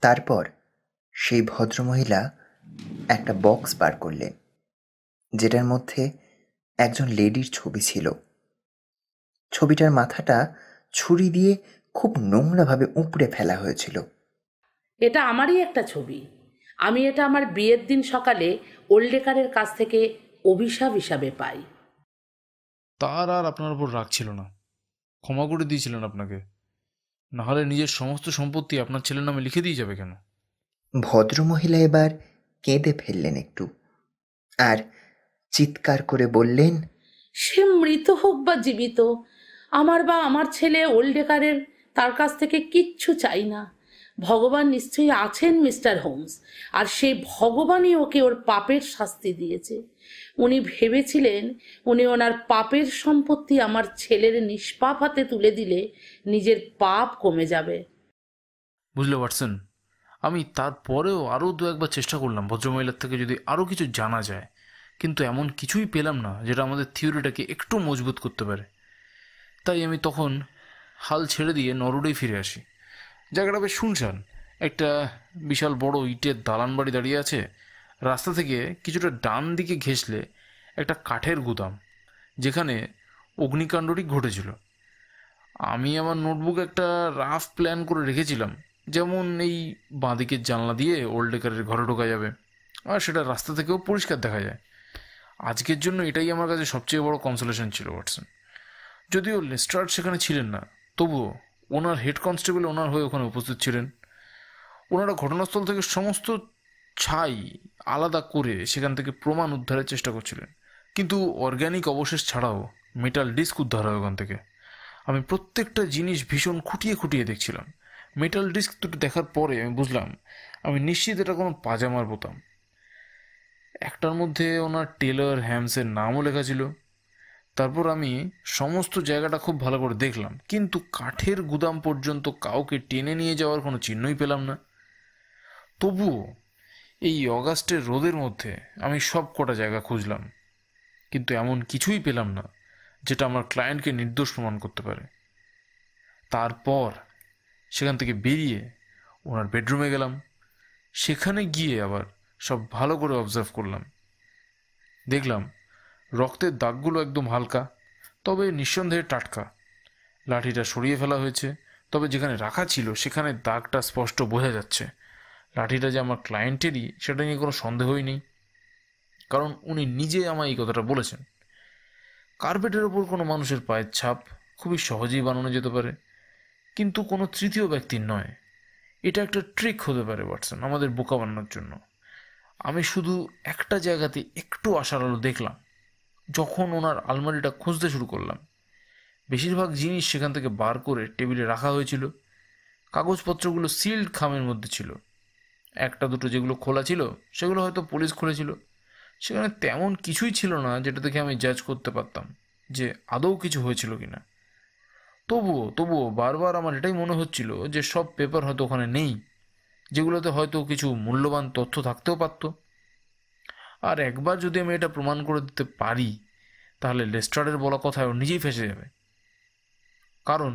তারপর সেই ভদ্রমহিলা একটা বক্স বার করলেন যেটার মধ্যে একজন লেডির ছবি ছিল ছবিটার মাথাটা ছুরি দিয়ে খুব নোংরাভাবে উপড়ে ফেলা হয়েছিল এটা আমারই একটা ছবি আমি এটা আমার বিয়ের দিন সকালে ওল্ডেকারের কাছ থেকে অভিশাপ হিসাবে পাই তার আর আপনার উপর রাগ ছিল না ক্ষমা করে দিয়েছিলেন আপনাকে নাহলে নিজের সমস্ত সম্পত্তি আপনার ছেলের নামে লিখে দিয়ে যাবে কেন ভদ্রমহিলা এবার কেঁদে ফেললেন একটু আর চিৎকার করে বললেন সে মৃত হোক বা জীবিত আমার বা আমার ছেলে ওল্ডেকারের তার কাছ থেকে কিচ্ছু চাই না ভগবান নিশ্চয়ই আছেন মিস্টার হোমস আর সেই ভগবানই ওকে ওর পাপের শাস্তি দিয়েছে উনি ভেবেছিলেন উনি ওনার পাপের সম্পত্তি আমার ছেলের নিষ্পাপ হাতে তুলে দিলে নিজের পাপ কমে যাবে বুঝলে ওয়াটসন আমি তারপরেও আরও দু একবার চেষ্টা করলাম ভদ্রমহিলার থেকে যদি আরও কিছু জানা যায় কিন্তু এমন কিছুই পেলাম না যেটা আমাদের থিওরিটাকে একটু মজবুত করতে পারে তাই আমি তখন হাল ছেড়ে দিয়ে নরডেই ফিরে আসি জায়গাটা বেশ শুনশান একটা বিশাল বড় ইটের দালান বাড়ি দাঁড়িয়ে আছে রাস্তা থেকে কিছুটা ডান দিকে ঘেঁষলে একটা কাঠের গুদাম যেখানে অগ্নিকাণ্ডটি ঘটেছিল আমি আমার নোটবুক একটা রাফ প্ল্যান করে রেখেছিলাম যেমন এই বাঁদিকের জানলা দিয়ে ওল্ড ডেকারের ঘরে ঢোকা যাবে আর সেটা রাস্তা থেকেও পরিষ্কার দেখা যায় আজকের জন্য এটাই আমার কাছে সবচেয়ে বড় কনসোলেশন ছিল ওয়াটসন যদিও লেস্টার্ট সেখানে ছিলেন না তবুও ওনার হেড কনস্টেবল ওনার হয়ে ওখানে উপস্থিত ছিলেন ওনারা ঘটনাস্থল থেকে সমস্ত ছাই আলাদা করে সেখান থেকে প্রমাণ উদ্ধারের চেষ্টা করছিলেন কিন্তু অর্গ্যানিক অবশেষ ছাড়াও মেটাল ডিস্ক উদ্ধার হয় ওখান থেকে আমি প্রত্যেকটা জিনিস ভীষণ খুঁটিয়ে খুঁটিয়ে দেখছিলাম মেটাল ডিস্ক দুটো দেখার পরে আমি বুঝলাম আমি নিশ্চিত এটা কোনো পাজামার বোতাম একটার মধ্যে ওনার টেলর হ্যামসের নামও লেখা ছিল তারপর আমি সমস্ত জায়গাটা খুব ভালো করে দেখলাম কিন্তু কাঠের গুদাম পর্যন্ত কাউকে টেনে নিয়ে যাওয়ার কোনো চিহ্নই পেলাম না তবুও এই অগাস্টের রোদের মধ্যে আমি সব কটা জায়গা খুঁজলাম কিন্তু এমন কিছুই পেলাম না যেটা আমার ক্লায়েন্টকে নির্দোষ প্রমাণ করতে পারে তারপর সেখান থেকে বেরিয়ে ওনার বেডরুমে গেলাম সেখানে গিয়ে আবার সব ভালো করে অবজার্ভ করলাম দেখলাম রক্তের দাগগুলো একদম হালকা তবে নিঃসন্দেহে টাটকা লাঠিটা সরিয়ে ফেলা হয়েছে তবে যেখানে রাখা ছিল সেখানে দাগটা স্পষ্ট বোঝা যাচ্ছে লাঠিটা যে আমার ক্লায়েন্টেরই সেটা নিয়ে কোনো সন্দেহই নেই কারণ উনি নিজে আমায় এই কথাটা বলেছেন কার্পেটের ওপর কোনো মানুষের পায়ের ছাপ খুবই সহজেই বানানো যেতে পারে কিন্তু কোনো তৃতীয় ব্যক্তির নয় এটা একটা ট্রিক হতে পারে ওয়াটসন আমাদের বোকা বানানোর জন্য আমি শুধু একটা জায়গাতে একটু আশার আলো দেখলাম যখন ওনার আলমারিটা খুঁজতে শুরু করলাম বেশিরভাগ জিনিস সেখান থেকে বার করে টেবিলে রাখা হয়েছিল কাগজপত্রগুলো সিল্ড খামের মধ্যে ছিল একটা দুটো যেগুলো খোলা ছিল সেগুলো হয়তো পুলিশ খুলেছিল সেখানে তেমন কিছুই ছিল না যেটা দেখে আমি জাজ করতে পারতাম যে আদৌ কিছু হয়েছিল কি না তবুও তবুও বারবার আমার এটাই মনে হচ্ছিল যে সব পেপার হয়তো ওখানে নেই যেগুলোতে হয়তো কিছু মূল্যবান তথ্য থাকতেও পারত আর একবার যদি আমি এটা প্রমাণ করে দিতে পারি তাহলে লেস্টারের বলা কথায় ও নিজেই ফেসে যাবে কারণ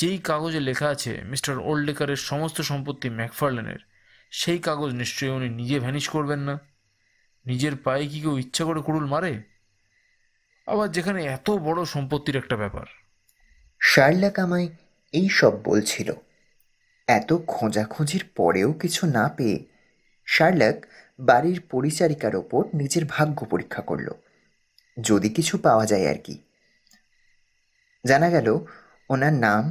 যেই কাগজে লেখা আছে মিস্টার ওল্ডেকারের সমস্ত সম্পত্তি ম্যাকফার্লেনের সেই কাগজ নিশ্চয়ই উনি নিজে ভ্যানিশ করবেন না নিজের পায়ে কি কেউ ইচ্ছা করে কুড়ুল মারে আবার যেখানে এত বড় সম্পত্তির একটা ব্যাপার শার্লাক আমায় এই সব বলছিল এত খোঁজাখোঁজির পরেও কিছু না পেয়ে শার্লাক বাড়ির পরিচারিকার ওপর নিজের ভাগ্য পরীক্ষা করল যদি কিছু পাওয়া যায় আর কি জানা গেল ওনার নাম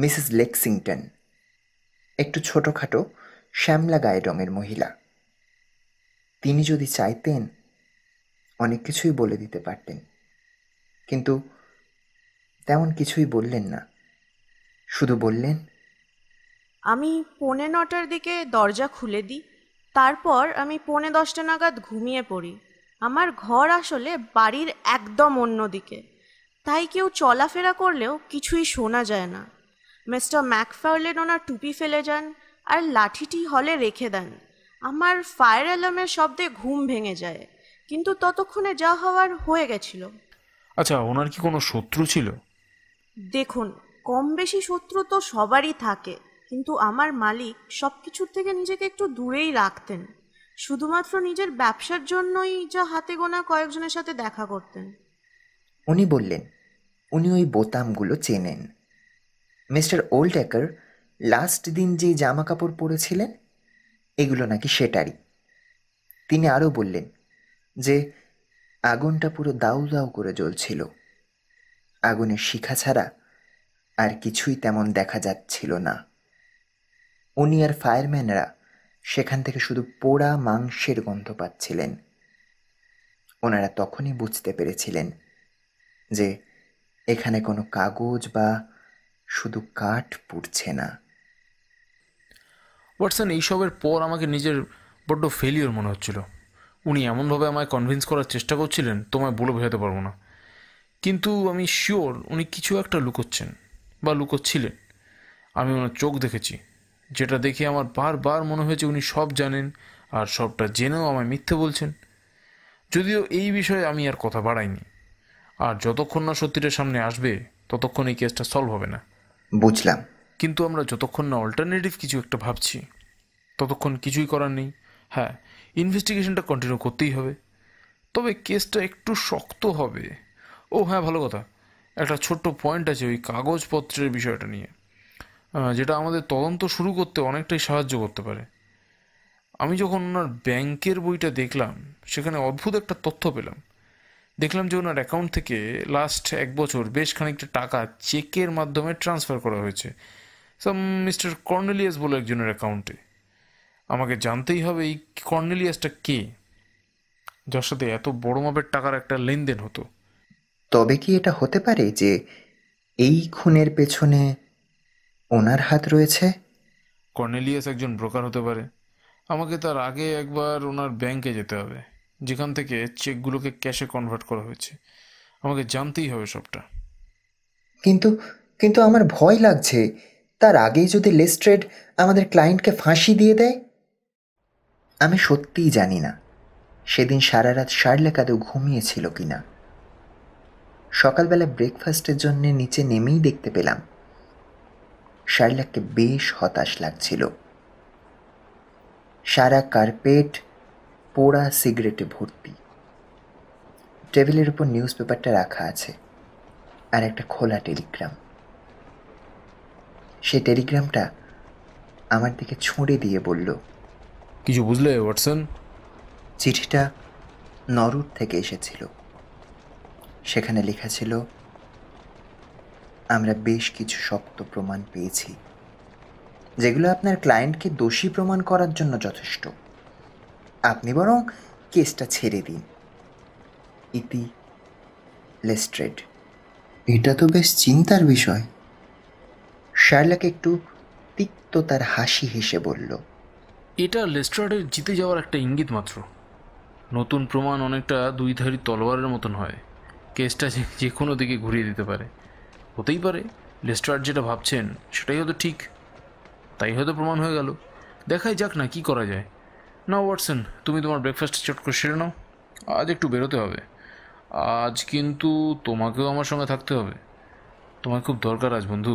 মিসেস লেক্সিংটন একটু ছোটোখাটো শ্যামলা গায়ের রঙের মহিলা তিনি যদি চাইতেন অনেক কিছুই বলে দিতে পারতেন কিন্তু তেমন কিছুই বললেন না শুধু বললেন আমি পৌনে নটার দিকে দরজা খুলে দিই তারপর আমি পৌনে দশটা নাগাদ ঘুমিয়ে পড়ি আমার ঘর আসলে বাড়ির একদম অন্যদিকে তাই কেউ চলাফেরা করলেও কিছুই শোনা যায় না মিস্টার ম্যাকফাউলেন ওনার টুপি ফেলে যান আর লাঠিটি হলে রেখে দেন আমার ফায়ার অ্যালার্মের শব্দে ঘুম ভেঙে যায় কিন্তু ততক্ষণে যা হওয়ার হয়ে গেছিল আচ্ছা ওনার কি কোনো শত্রু ছিল দেখুন কম বেশি শত্রু তো সবারই থাকে কিন্তু আমার মালিক সব কিছুর থেকে নিজেকে একটু দূরেই রাখতেন শুধুমাত্র নিজের ব্যবসার জন্যই যা হাতে গোনা কয়েকজনের সাথে দেখা করতেন উনি বললেন উনি ওই বোতামগুলো চেনেন মিস্টার ওল্ড লাস্ট দিন যে জামা কাপড় পরেছিলেন এগুলো নাকি সেটারই তিনি আরও বললেন যে আগুনটা পুরো দাউ দাউ করে জ্বলছিল আগুনের শিখা ছাড়া আর কিছুই তেমন দেখা যাচ্ছিল না উনি আর ফায়ারম্যানরা সেখান থেকে শুধু পোড়া মাংসের গন্ধ পাচ্ছিলেন ওনারা তখনই বুঝতে পেরেছিলেন যে এখানে কোনো কাগজ বা শুধু কাঠ পুড়ছে না ওয়াটসন এইসবের পর আমাকে নিজের বড্ড ফেলিওর মনে হচ্ছিল উনি এমনভাবে আমায় কনভিন্স করার চেষ্টা করছিলেন তোমায় বলে বোঝাতে পারবো না কিন্তু আমি শিওর উনি কিছু একটা লুকোচ্ছেন বা লুকোচ্ছিলেন আমি ওনার চোখ দেখেছি যেটা দেখে আমার বারবার মনে হয়েছে উনি সব জানেন আর সবটা জেনেও আমায় মিথ্যে বলছেন যদিও এই বিষয়ে আমি আর কথা বাড়াইনি আর যতক্ষণ না সত্যিটা সামনে আসবে ততক্ষণ এই কেসটা সলভ হবে না বুঝলাম কিন্তু আমরা যতক্ষণ না অল্টারনেটিভ কিছু একটা ভাবছি ততক্ষণ কিছুই করার নেই হ্যাঁ ইনভেস্টিগেশনটা কন্টিনিউ করতেই হবে তবে কেসটা একটু শক্ত হবে ও হ্যাঁ ভালো কথা একটা ছোট্ট পয়েন্ট আছে ওই কাগজপত্রের বিষয়টা নিয়ে যেটা আমাদের তদন্ত শুরু করতে অনেকটাই সাহায্য করতে পারে আমি যখন ওনার ব্যাংকের বইটা দেখলাম সেখানে অদ্ভুত একটা তথ্য পেলাম দেখলাম যে ওনার অ্যাকাউন্ট থেকে লাস্ট এক বছর বেশ খানিকটা টাকা চেকের মাধ্যমে ট্রান্সফার করা হয়েছে সাম মিস্টার কর্নেলিয়াস বলে একজনের অ্যাকাউন্টে আমাকে জানতেই হবে এই কর্নেলিয়াসটা কে যার সাথে এত বড় মাপের টাকার একটা লেনদেন হতো তবে কি এটা হতে পারে যে এই খুনের পেছনে ওনার হাত রয়েছে কর্নেলিয়াস একজন ব্রোকার হতে পারে আমাকে তার আগে একবার ওনার ব্যাংকে যেতে হবে যেখান থেকে চেকগুলোকে ক্যাশে কনভার্ট করা হয়েছে আমাকে জানতেই হবে সবটা কিন্তু কিন্তু আমার ভয় লাগছে তার আগেই যদি লেস্ট্রেড আমাদের ক্লায়েন্টকে ফাঁসি দিয়ে দেয় আমি সত্যিই জানি না সেদিন সারা রাত সারলে কাদেও ঘুমিয়েছিল কি না সকালবেলা ব্রেকফাস্টের জন্য নিচে নেমেই দেখতে পেলাম শার্লাককে বেশ হতাশ লাগছিল সারা কার্পেট পোড়া সিগারেটে ভর্তি টেবিলের উপর নিউজ পেপারটা রাখা আছে আর একটা খোলা টেলিগ্রাম সে টেলিগ্রামটা আমার দিকে ছুঁড়ে দিয়ে বলল কিছু বুঝলে ওয়াটসন চিঠিটা নরুর থেকে এসেছিল সেখানে লেখা ছিল আমরা বেশ কিছু শক্ত প্রমাণ পেয়েছি যেগুলো আপনার ক্লায়েন্টকে দোষী প্রমাণ করার জন্য যথেষ্ট আপনি বরং কেসটা ছেড়ে দিন ইতি লেস্ট্রেড এটা তো বেশ চিন্তার বিষয় শার্লাক একটু তিক্ততার হাসি হেসে বলল এটা লেস্ট্রাডের জিতে যাওয়ার একটা ইঙ্গিত মাত্র নতুন প্রমাণ অনেকটা দুই ধারী তলোয়ারের মতন হয় কেসটা যে কোনো দিকে ঘুরিয়ে দিতে পারে হতেই পারে লেস্ট্রাড যেটা ভাবছেন সেটাই হয়তো ঠিক তাই হয়তো প্রমাণ হয়ে গেল দেখাই যাক না কি করা যায় না ওয়াটসন তুমি তোমার ব্রেকফাস্ট চট করে সেরে নাও আজ একটু বেরোতে হবে আজ কিন্তু তোমাকেও আমার সঙ্গে থাকতে হবে তোমার খুব দরকার আজ বন্ধু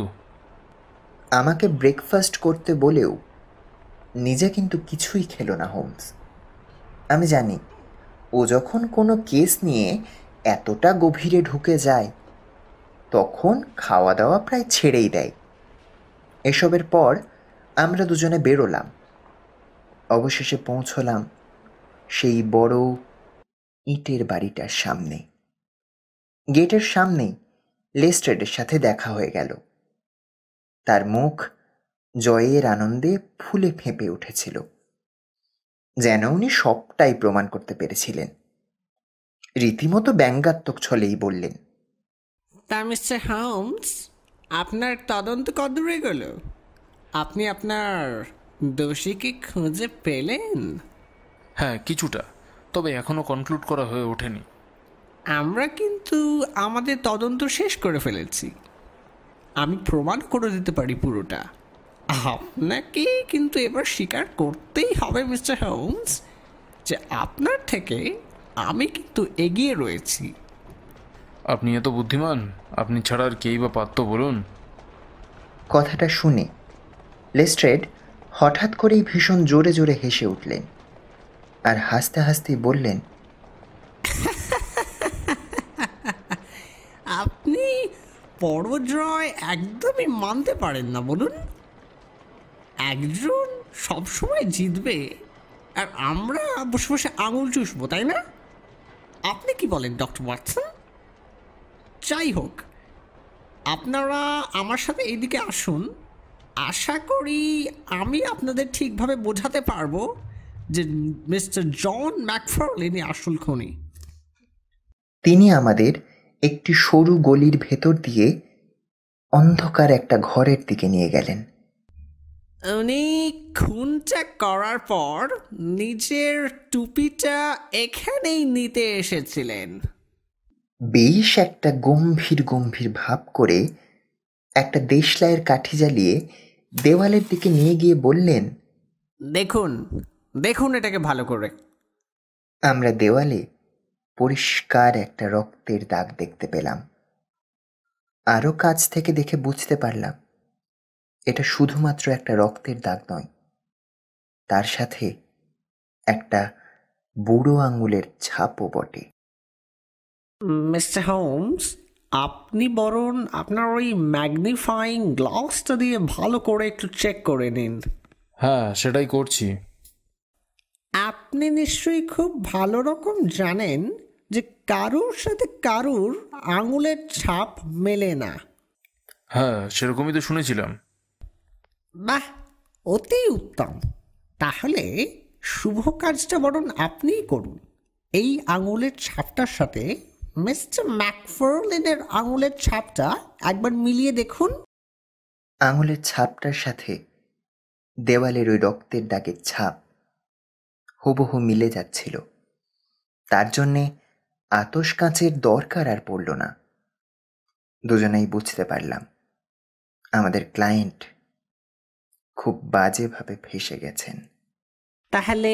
আমাকে ব্রেকফাস্ট করতে বলেও নিজে কিন্তু কিছুই খেলো না হোমস আমি জানি ও যখন কোনো কেস নিয়ে এতটা গভীরে ঢুকে যায় তখন খাওয়া দাওয়া প্রায় ছেড়েই দেয় এসবের পর আমরা দুজনে বেরোলাম অবশেষে পৌঁছলাম সেই বড় ইটের বাড়িটার সামনে গেটের সামনেই লেস্ট্রেডের সাথে দেখা হয়ে গেল তার মুখ জয়ের আনন্দে ফুলে ফেঁপে উঠেছিল যেন উনি সবটাই প্রমাণ করতে পেরেছিলেন রীতিমতো ব্যঙ্গাত্মক ছলেই বললেন তা মিস্টার হাউমস আপনার তদন্ত কদূরে গেল আপনি আপনার দোষীকে খুঁজে পেলেন হ্যাঁ কিছুটা তবে এখনো কনক্লুড করা হয়ে ওঠেনি আমরা কিন্তু আমাদের তদন্ত শেষ করে ফেলেছি আমি প্রমাণ করে দিতে পারি পুরোটা আপনাকে কিন্তু এবার স্বীকার করতেই হবে মিস্টার হোমস যে আপনার থেকে আমি কিন্তু এগিয়ে রয়েছি আপনি এত বুদ্ধিমান আপনি ছাড়া আর কেই বা পাত্র বলুন কথাটা শুনে লেস্ট্রেড হঠাৎ করেই ভীষণ জোরে জোরে হেসে উঠলেন আর হাসতে হাসতে বললেন পরজয় একদমই মানতে পারেন না বলুন একজন সবসময় জিতবে আর আমরা বসে বসে আঙুল চুষবো তাই না আপনি কি বলেন ডক্টর ওয়াটসন যাই হোক আপনারা আমার সাথে এইদিকে আসুন আশা করি আমি আপনাদের ঠিকভাবে বোঝাতে পারবো যে মিস্টার জন ম্যাকফারলিনই আসল খনি তিনি আমাদের একটি সরু গলির ভেতর দিয়ে অন্ধকার একটা ঘরের দিকে নিয়ে গেলেন উনি খুনটা করার পর নিজের টুপিটা এখানেই নিতে এসেছিলেন বেশ একটা গম্ভীর গম্ভীর ভাব করে একটা দেশলাইয়ের কাঠি জ্বালিয়ে দেওয়ালের দিকে নিয়ে গিয়ে বললেন দেখুন দেখুন এটাকে ভালো করে আমরা দেওয়ালে পরিষ্কার একটা রক্তের দাগ দেখতে পেলাম আরও কাছ থেকে দেখে বুঝতে পারলাম এটা শুধুমাত্র একটা রক্তের দাগ নয় তার সাথে একটা বুড়ো আঙুলের ছাপও বটে মিস্টার হোমস আপনি বরং আপনার ওই ম্যাগনিফাইং গ্লাসটা দিয়ে ভালো করে একটু চেক করে নিন হ্যাঁ সেটাই করছি আপনি নিশ্চয়ই খুব ভালো রকম জানেন যে কারুর সাথে কারুর আঙুলের ছাপ মেলে না হ্যাঁ সেরকমই তো শুনেছিলাম বাহ অতি উত্তম তাহলে শুভ কাজটা বরং আপনিই করুন এই আঙুলের ছাপটার সাথে মিস্টার ম্যাকফারলিনের আঙুলের ছাপটা একবার মিলিয়ে দেখুন আঙুলের ছাপটার সাথে দেওয়ালের ওই রক্তের দাগের ছাপ হুবহু মিলে যাচ্ছিল তার জন্যে আতস কাঁচের দরকার আর পড়ল না দুজনেই বুঝতে পারলাম আমাদের ক্লায়েন্ট খুব বাজেভাবে ফেসে গেছেন তাহলে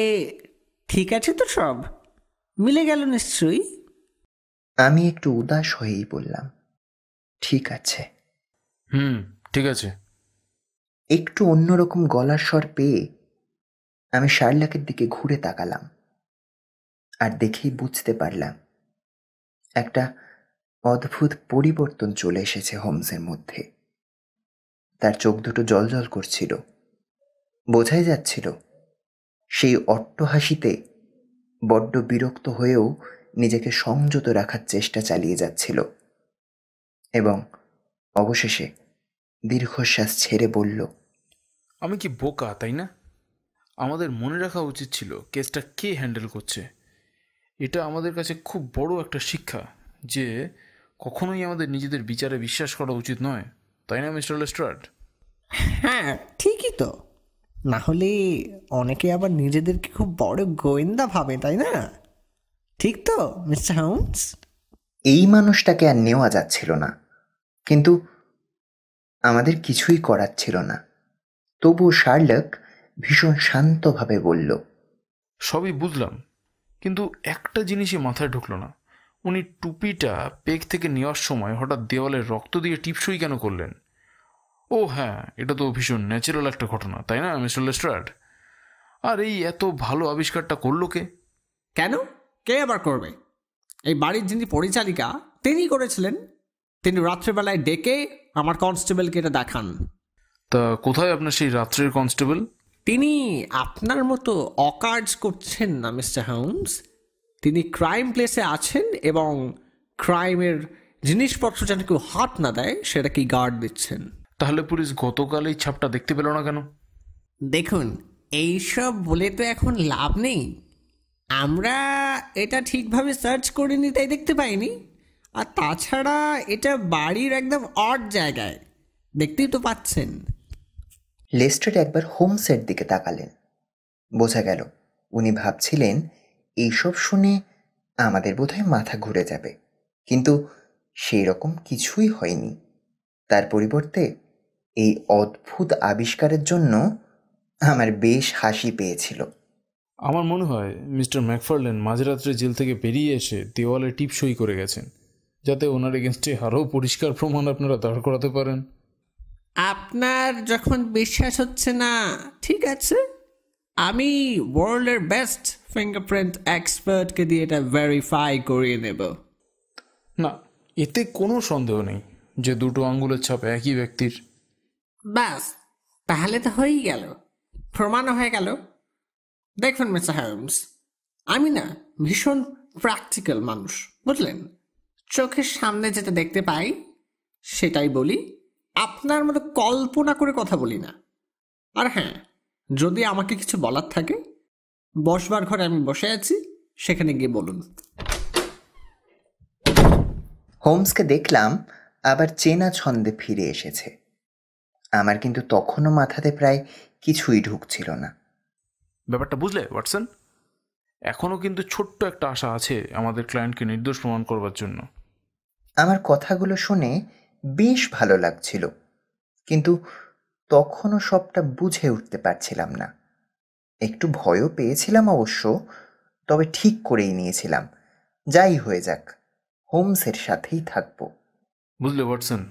ঠিক আছে তো সব মিলে গেল নিশ্চয়ই আমি একটু উদাস হয়েই বললাম ঠিক আছে হুম ঠিক আছে একটু অন্যরকম গলার স্বর পেয়ে আমি শার্লাকের দিকে ঘুরে তাকালাম আর দেখেই বুঝতে পারলাম একটা অদ্ভুত পরিবর্তন চলে এসেছে হোমসের মধ্যে তার চোখ দুটো জল করছিল বোঝাই যাচ্ছিল সেই অট্টহাসিতে বড্ড বিরক্ত হয়েও নিজেকে সংযত রাখার চেষ্টা চালিয়ে যাচ্ছিল এবং অবশেষে দীর্ঘশ্বাস ছেড়ে বলল আমি কি বোকা তাই না আমাদের মনে রাখা উচিত ছিল কেসটা কে হ্যান্ডেল করছে এটা আমাদের কাছে খুব বড় একটা শিক্ষা যে কখনোই আমাদের নিজেদের বিচারে বিশ্বাস করা উচিত নয় তাই না মিস্টার লেস্ট্রাট হ্যাঁ ঠিকই তো না হলে অনেকে আবার নিজেদেরকে খুব বড় গোয়েন্দা ভাবে তাই না ঠিক তো মিস্টার হাউন্স এই মানুষটাকে আর নেওয়া যাচ্ছিল না কিন্তু আমাদের কিছুই করার ছিল না তবু শার্লক ভীষণ শান্তভাবে বলল সবই বুঝলাম কিন্তু একটা জিনিসই মাথায় ঢুকলো না উনি টুপিটা পেক থেকে নেওয়ার সময় হঠাৎ দেওয়ালে রক্ত দিয়ে টিপসই কেন করলেন ও হ্যাঁ এটা তো ভীষণ ন্যাচারাল একটা ঘটনা তাই না মিস্টার লেস্ট্রাড আর এই এত ভালো আবিষ্কারটা করলো কে কেন কে আবার করবে এই বাড়ির যিনি পরিচালিকা তিনি করেছিলেন তিনি রাত্রেবেলায় ডেকে আমার কনস্টেবলকে এটা দেখান তা কোথায় আপনার সেই রাত্রের কনস্টেবল তিনি আপনার মতো অকার্জ করছেন না মিস্টার হাউন্স তিনি ক্রাইম প্লেসে আছেন এবং ক্রাইমের জিনিসপত্র যেন কেউ হাত না দেয় সেটা কি গার্ড দিচ্ছেন তাহলে পুলিশ গতকাল এই ছাপটা দেখতে পেল না কেন দেখুন এইসব বলে তো এখন লাভ নেই আমরা এটা ঠিকভাবে সার্চ করিনি তাই দেখতে পাইনি আর তাছাড়া এটা বাড়ির একদম অড জায়গায় দেখতেই তো পাচ্ছেন লেস্টেড একবার হোমসের দিকে তাকালেন বোঝা গেল উনি ভাবছিলেন এইসব শুনে আমাদের বোধহয় মাথা ঘুরে যাবে কিন্তু সেই রকম কিছুই হয়নি তার পরিবর্তে এই অদ্ভুত আবিষ্কারের জন্য আমার বেশ হাসি পেয়েছিল আমার মনে হয় মিস্টার ম্যাকফার্লেন মাঝরাত্রে জেল থেকে বেরিয়ে এসে দেওয়ালে টিপসই করে গেছেন যাতে ওনার এগেনস্টে আরও পরিষ্কার প্রমাণ আপনারা দাঁড় করাতে পারেন আপনার যখন বিশ্বাস হচ্ছে না ঠিক আছে আমি ওয়ার্ল্ডের বেস্ট ফিঙ্গারপ্রিন্ট এক্সপার্টকে দিয়ে এটা ভেরিফাই করিয়ে নেব না এতে কোনো সন্দেহ নেই যে দুটো আঙ্গুলের ছাপ একই ব্যক্তির ব্যাস তাহলে তো হয়েই গেল প্রমাণ হয়ে গেল দেখুন মিস্টার হ্যামস আমি না ভীষণ প্র্যাকটিক্যাল মানুষ বুঝলেন চোখের সামনে যেটা দেখতে পাই সেটাই বলি আপনার মতো কল্পনা করে কথা বলি না আর হ্যাঁ যদি আমাকে কিছু বলার থাকে বসবার ঘরে আমি বসে আছি সেখানে গিয়ে বলুন হোমসকে দেখলাম আবার চেনা ছন্দে ফিরে এসেছে আমার কিন্তু তখনও মাথাতে প্রায় কিছুই ঢুকছিল না ব্যাপারটা বুঝলে ওয়াটসন এখনও কিন্তু ছোট্ট একটা আশা আছে আমাদের ক্লায়েন্টকে নির্দোষ প্রমাণ করবার জন্য আমার কথাগুলো শুনে বেশ ভালো লাগছিল কিন্তু তখনও সবটা বুঝে উঠতে পারছিলাম না একটু ভয়ও পেয়েছিলাম অবশ্য তবে ঠিক করেই নিয়েছিলাম যাই হয়ে যাক হোমসের সাথেই থাকবো বুঝলে ওয়াটসন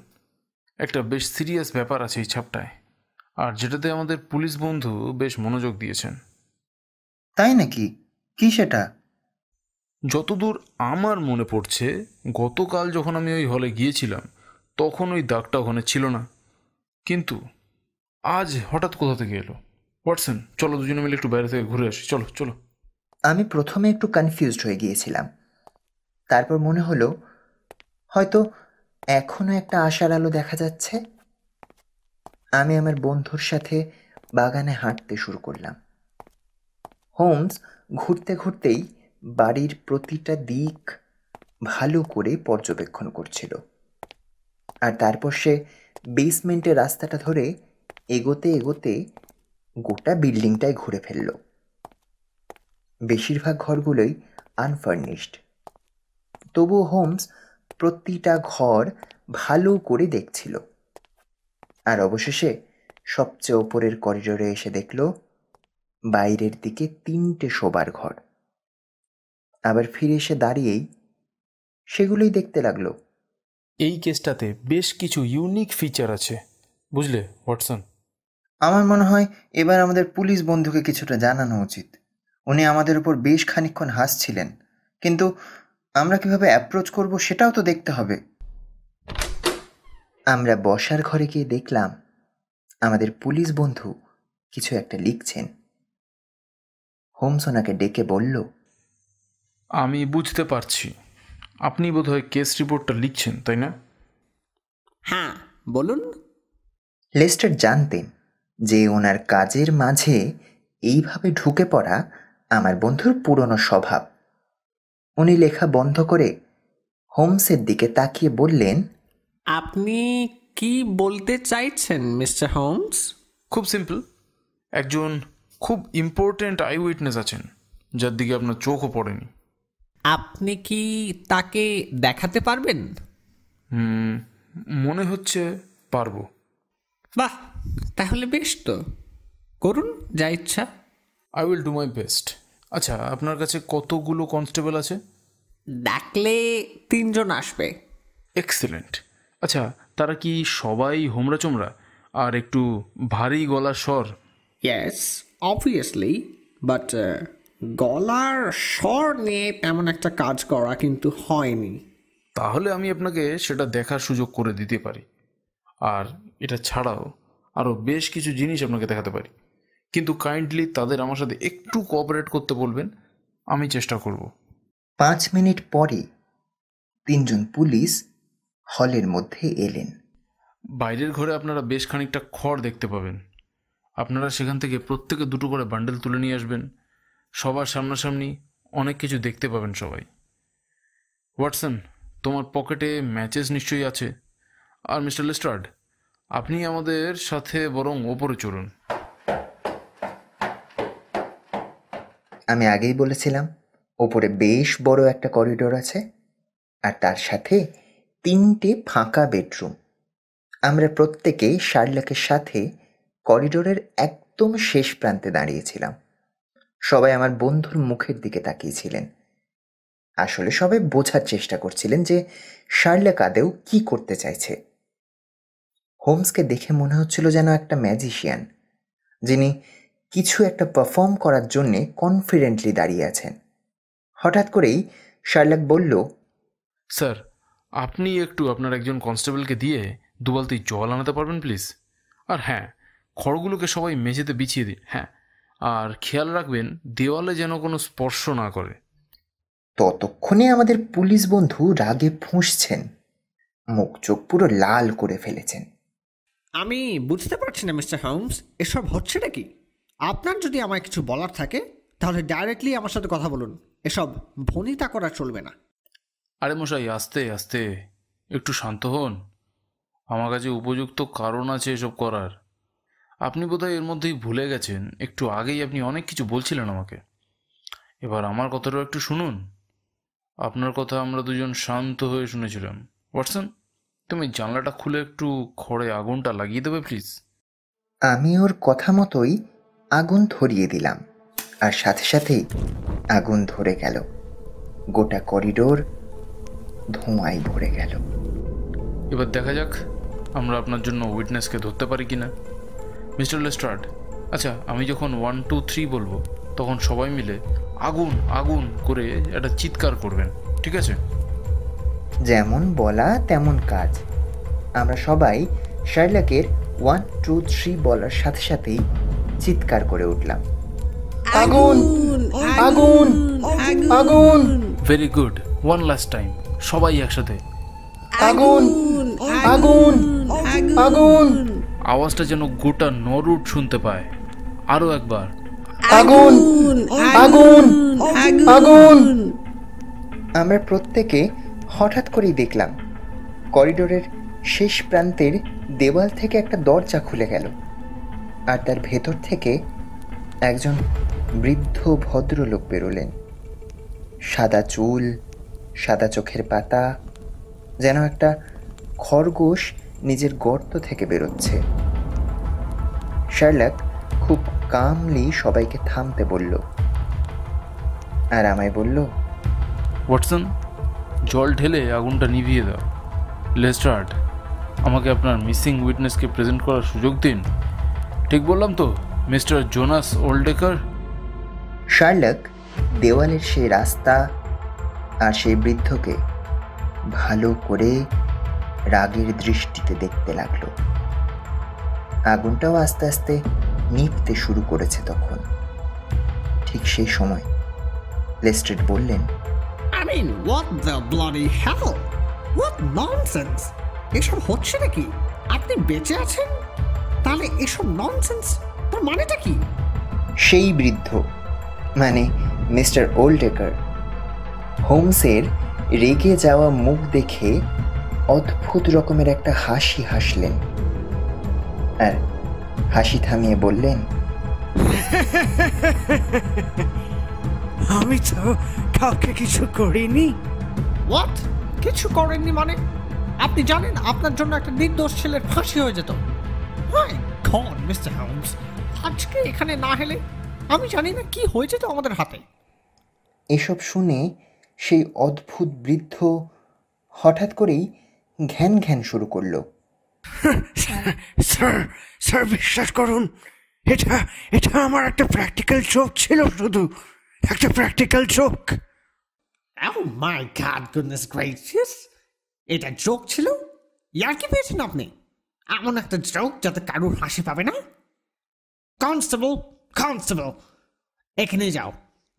একটা বেশ সিরিয়াস ব্যাপার আছে এই ছাপটায় আর যেটাতে আমাদের পুলিশ বন্ধু বেশ মনোযোগ দিয়েছেন তাই নাকি কি সেটা যতদূর আমার মনে পড়ছে গতকাল যখন আমি ওই হলে গিয়েছিলাম তখন ওই দাগটা ওখানে ছিল না কিন্তু আজ হঠাৎ কোথা থেকে এলো ওয়াটসন চলো দুজনে মিলে একটু বাইরে থেকে ঘুরে আসি চলো চলো আমি প্রথমে একটু কনফিউজড হয়ে গিয়েছিলাম তারপর মনে হলো হয়তো এখনও একটা আশার আলো দেখা যাচ্ছে আমি আমার বন্ধুর সাথে বাগানে হাঁটতে শুরু করলাম হোমস ঘুরতে ঘুরতেই বাড়ির প্রতিটা দিক ভালো করে পর্যবেক্ষণ করছিল আর তারপর সে বেসমেন্টের রাস্তাটা ধরে এগোতে এগোতে গোটা বিল্ডিংটাই ঘুরে ফেলল বেশিরভাগ ঘরগুলোই আনফার্নিশড তবু হোমস প্রতিটা ঘর ভালো করে দেখছিল আর অবশেষে সবচেয়ে ওপরের করিডোরে এসে দেখল বাইরের দিকে তিনটে শোবার ঘর আবার ফিরে এসে দাঁড়িয়েই সেগুলোই দেখতে লাগলো এই কেসটাতে বেশ কিছু ইউনিক ফিচার আছে বুঝলে ওয়াটসন আমার মনে হয় এবার আমাদের পুলিশ বন্ধুকে কিছুটা জানানো উচিত উনি আমাদের উপর বেশ খানিক্ষণ হাসছিলেন কিন্তু আমরা কিভাবে অ্যাপ্রোচ করব সেটাও তো দেখতে হবে আমরা বসার ঘরে গিয়ে দেখলাম আমাদের পুলিশ বন্ধু কিছু একটা লিখছেন হোমসোনাকে ডেকে বলল আমি বুঝতে পারছি আপনি বোধহয় কেস রিপোর্টটা লিখছেন তাই না হ্যাঁ বলুন লেস্টার জানতেন যে ওনার কাজের মাঝে এইভাবে ঢুকে পড়া আমার বন্ধুর পুরনো স্বভাব উনি লেখা বন্ধ করে হোমসের দিকে তাকিয়ে বললেন আপনি কি বলতে চাইছেন মিস্টার হোমস খুব সিম্পল একজন খুব ইম্পর্ট্যান্ট আই উইটনেস আছেন যার দিকে আপনার চোখও পড়েনি আপনি কি তাকে দেখাতে পারবেন মনে হচ্ছে পারবো বাহ তাহলে বেশ তো করুন যা ইচ্ছা I will do my best আচ্ছা আপনার কাছে কতগুলো কনস্টেবল আছে ডাকলে তিনজন আসবে এক্সেলেন্ট আচ্ছা তারা কি সবাই হোমরা চোমরা আর একটু ভারী গলা স্বর ইয়েস অবভিয়াসলি বাট গলার স্বর নিয়ে তেমন একটা কাজ করা কিন্তু হয়নি তাহলে আমি আপনাকে সেটা দেখার সুযোগ করে দিতে পারি আর এটা ছাড়াও আরও বেশ কিছু জিনিস আপনাকে দেখাতে পারি কিন্তু কাইন্ডলি তাদের আমার সাথে একটু কোঅপারেট করতে বলবেন আমি চেষ্টা করব পাঁচ মিনিট পরে তিনজন পুলিশ হলের মধ্যে এলেন বাইরের ঘরে আপনারা বেশ খানিকটা খড় দেখতে পাবেন আপনারা সেখান থেকে প্রত্যেকে দুটো করে বান্ডেল তুলে নিয়ে আসবেন সবার সামনাসামনি অনেক কিছু দেখতে পাবেন সবাই ওয়াটসন তোমার পকেটে ম্যাচেস নিশ্চয়ই আছে আর মিস্টার লিস্টার্ড আপনি আমাদের সাথে বরং ওপরে চলুন আমি আগেই বলেছিলাম ওপরে বেশ বড় একটা করিডোর আছে আর তার সাথে তিনটে ফাঁকা বেডরুম আমরা প্রত্যেকেই শার্লকের সাথে করিডোরের একদম শেষ প্রান্তে দাঁড়িয়েছিলাম সবাই আমার বন্ধুর মুখের দিকে তাকিয়েছিলেন আসলে সবাই বোঝার চেষ্টা করছিলেন যে শার্লা কাদেও কি করতে চাইছে হোমসকে দেখে মনে হচ্ছিল যেন একটা ম্যাজিশিয়ান যিনি কিছু একটা পারফর্ম করার জন্যে কনফিডেন্টলি দাঁড়িয়ে আছেন হঠাৎ করেই শার্লাক বলল স্যার আপনি একটু আপনার একজন কনস্টেবলকে দিয়ে দুবালতি জল আনাতে পারবেন প্লিজ আর হ্যাঁ খড়গুলোকে সবাই মেঝেতে বিছিয়ে দিন হ্যাঁ আর খেয়াল রাখবেন দেওয়ালে যেন কোনো স্পর্শ না করে ততক্ষণে আমাদের পুলিশ বন্ধু রাগে ফুঁসছেন মুখ চোখ পুরো লাল করে ফেলেছেন আমি বুঝতে পারছি না মিস্টার হোমস এসব হচ্ছে কি আপনার যদি আমায় কিছু বলার থাকে তাহলে ডাইরেক্টলি আমার সাথে কথা বলুন এসব ভনিতা করা চলবে না আরে মশাই আস্তে আস্তে একটু শান্ত হন আমার কাছে উপযুক্ত কারণ আছে এসব করার আপনি বোধহয় এর মধ্যেই ভুলে গেছেন একটু আগেই আপনি অনেক কিছু বলছিলেন আমাকে এবার আমার কথাটাও একটু শুনুন আপনার কথা আমরা দুজন শান্ত হয়ে শুনেছিলাম ওয়াটসন তুমি জানলাটা খুলে একটু খড়ে আগুনটা লাগিয়ে দেবে প্লিজ আমি ওর কথা মতোই আগুন ধরিয়ে দিলাম আর সাথে সাথেই আগুন ধরে গেল গোটা করিডোর ধোঁয়ায় ভরে গেল এবার দেখা যাক আমরা আপনার জন্য উইটনেসকে ধরতে পারি কিনা মিস্টার লেস্ট্রাড আচ্ছা আমি যখন ওয়ান টু থ্রি বলবো তখন সবাই মিলে আগুন আগুন করে একটা চিৎকার করবেন ঠিক আছে যেমন বলা তেমন কাজ আমরা সবাই শার্লাকের ওয়ান টু থ্রি বলার সাথে সাথেই চিৎকার করে উঠলাম আগুন আগুন আগুন very good one last time সবাই একসাথে আগুন আগুন আগুন আওয়াজটা যেন গোটা নরুট শুনতে পায় আরো একবার আগুন আগুন আগুন আমরা প্রত্যেকে হঠাৎ করেই দেখলাম করিডোরের শেষ প্রান্তের দেওয়াল থেকে একটা দরজা খুলে গেল আর তার ভেতর থেকে একজন বৃদ্ধ ভদ্রলোক বেরোলেন সাদা চুল সাদা চোখের পাতা যেন একটা খরগোশ নিজের গর্ত থেকে বেরোচ্ছে শার্লাক খুব কামলি সবাইকে থামতে বলল আর আমায় বলল ওয়াটসন জল ঢেলে আগুনটা নিভিয়ে দাও লেস্টার্ড আমাকে আপনার মিসিং উইটনেসকে প্রেজেন্ট করার সুযোগ দিন ঠিক বললাম তো মিস্টার জোনাস ওল্ডেকার শার্লক দেওয়ালের সেই রাস্তা আর সেই বৃদ্ধকে ভালো করে রাগের দৃষ্টিতে দেখতে লাগল আগুনটাও আস্তে আস্তে নিপতে শুরু করেছে তখন ঠিক সেই সময় লেস্ট্রেট বললেন এসব হচ্ছে নাকি আপনি বেঁচে আছেন তাহলে এসব ননসেন্স তার মানেটা কি সেই বৃদ্ধ মানে মিস্টার ওল্ডেকার হোমসের রেগে যাওয়া মুখ দেখে অদ্ভুত রকমের একটা হাসি হাসলেন আর হাসি থামিয়ে বললেন আমি তো কাউকে কিছু করিনি হোয়াট কিছু করেননি মানে আপনি জানেন আপনার জন্য একটা নির্দোষ ছেলের ফাঁসি হয়ে যেত কন মিস্টার আজকে এখানে না হেলে আমি জানি না কি হয়েছে তো আমাদের হাতে এসব শুনে সেই অদ্ভুত বৃদ্ধ হঠাৎ করেই ঘ্যান ঘ্যান শুরু করল স্যার স্যার বিশ্বাস করুন এটা এটা আমার একটা প্র্যাকটিক্যাল চোখ ছিল শুধু একটা প্র্যাকটিক্যাল চোখ oh my God goodness gracious এটা জোক ছিল ইয়ার কি পেয়েছেন আপনি এমন একটা জোক যাতে কারুর হাসি পাবে না কনস্টেবল কনস্টেবল এখানে যাও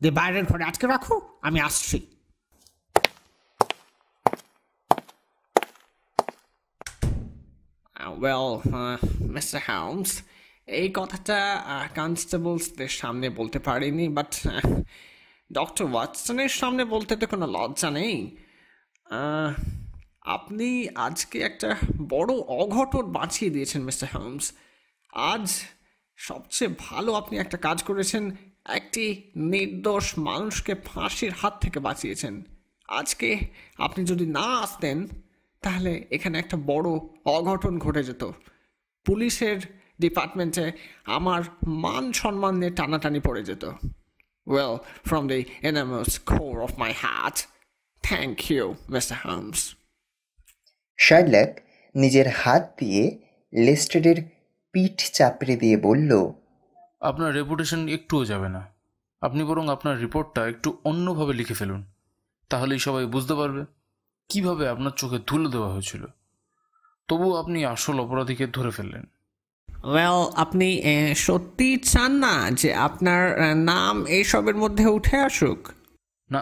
দিয়ে বাইরের ঘরে আটকে রাখো আমি আসছি ওয়েল মিস্টার হাউমস এই কথাটা কনস্টেবলসদের uh, সামনে বলতে পারিনি বাট ডক্টর ওয়াটসনের সামনে বলতে তো কোনো লজ্জা নেই uh, আপনি আজকে একটা বড় অঘটন বাঁচিয়ে দিয়েছেন মিস্টার হাউমস আজ সবচেয়ে ভালো আপনি একটা কাজ করেছেন একটি নির্দোষ মানুষকে ফাঁসির হাত থেকে বাঁচিয়েছেন আজকে আপনি যদি না আসতেন তাহলে এখানে একটা বড় অঘটন ঘটে যেত পুলিশের ডিপার্টমেন্টে আমার মান সম্মান নিয়ে টানাটানি পড়ে যেত ওয়েল ফ্রম দি এনামস খোর of my heart thank you Mister Holmes Sherlock নিজের হাত দিয়ে লেস্টেডের পিঠ চাপড়ে দিয়ে বলল আপনার রেপুটেশন একটুও যাবে না আপনি বরং আপনার রিপোর্টটা একটু অন্যভাবে লিখে ফেলুন তাহলেই সবাই বুঝতে পারবে কিভাবে আপনার চোখে ধুলো দেওয়া হয়েছিল তবু আপনি আসল অপরাধীকে ধরে ফেললেন ওয়েল আপনি সত্যি চান না যে আপনার নাম এইসবের মধ্যে উঠে আসুক না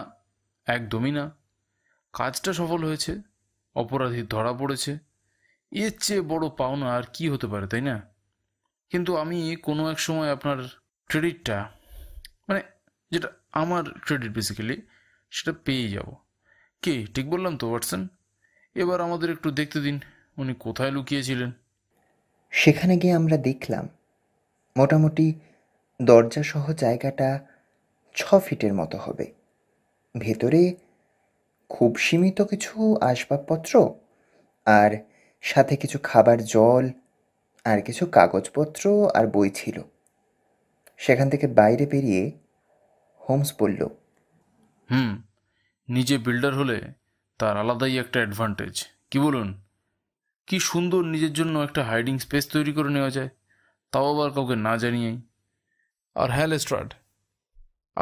একদমই না কাজটা সফল হয়েছে অপরাধী ধরা পড়েছে এর চেয়ে বড় পাওনা আর কি হতে পারে তাই না কিন্তু আমি কোনো এক সময় আপনার ক্রেডিটটা মানে যেটা আমার ক্রেডিট বেসিক্যালি সেটা পেয়ে যাব কে ঠিক বললাম তো ওয়াটসন এবার আমাদের একটু দেখতে দিন উনি কোথায় লুকিয়েছিলেন সেখানে গিয়ে আমরা দেখলাম মোটামুটি দরজাসহ জায়গাটা ছ ফিটের মতো হবে ভেতরে খুব সীমিত কিছু আসবাবপত্র আর সাথে কিছু খাবার জল আর কিছু কাগজপত্র আর বই ছিল সেখান থেকে বাইরে বেরিয়ে হোমস বলল হুম নিজে বিল্ডার হলে তার আলাদাই একটা অ্যাডভান্টেজ কি বলুন কি সুন্দর নিজের জন্য একটা হাইডিং স্পেস তৈরি করে নেওয়া যায় তাও আবার কাউকে না জানিয়েই আর হ্যাল স্ট্রাড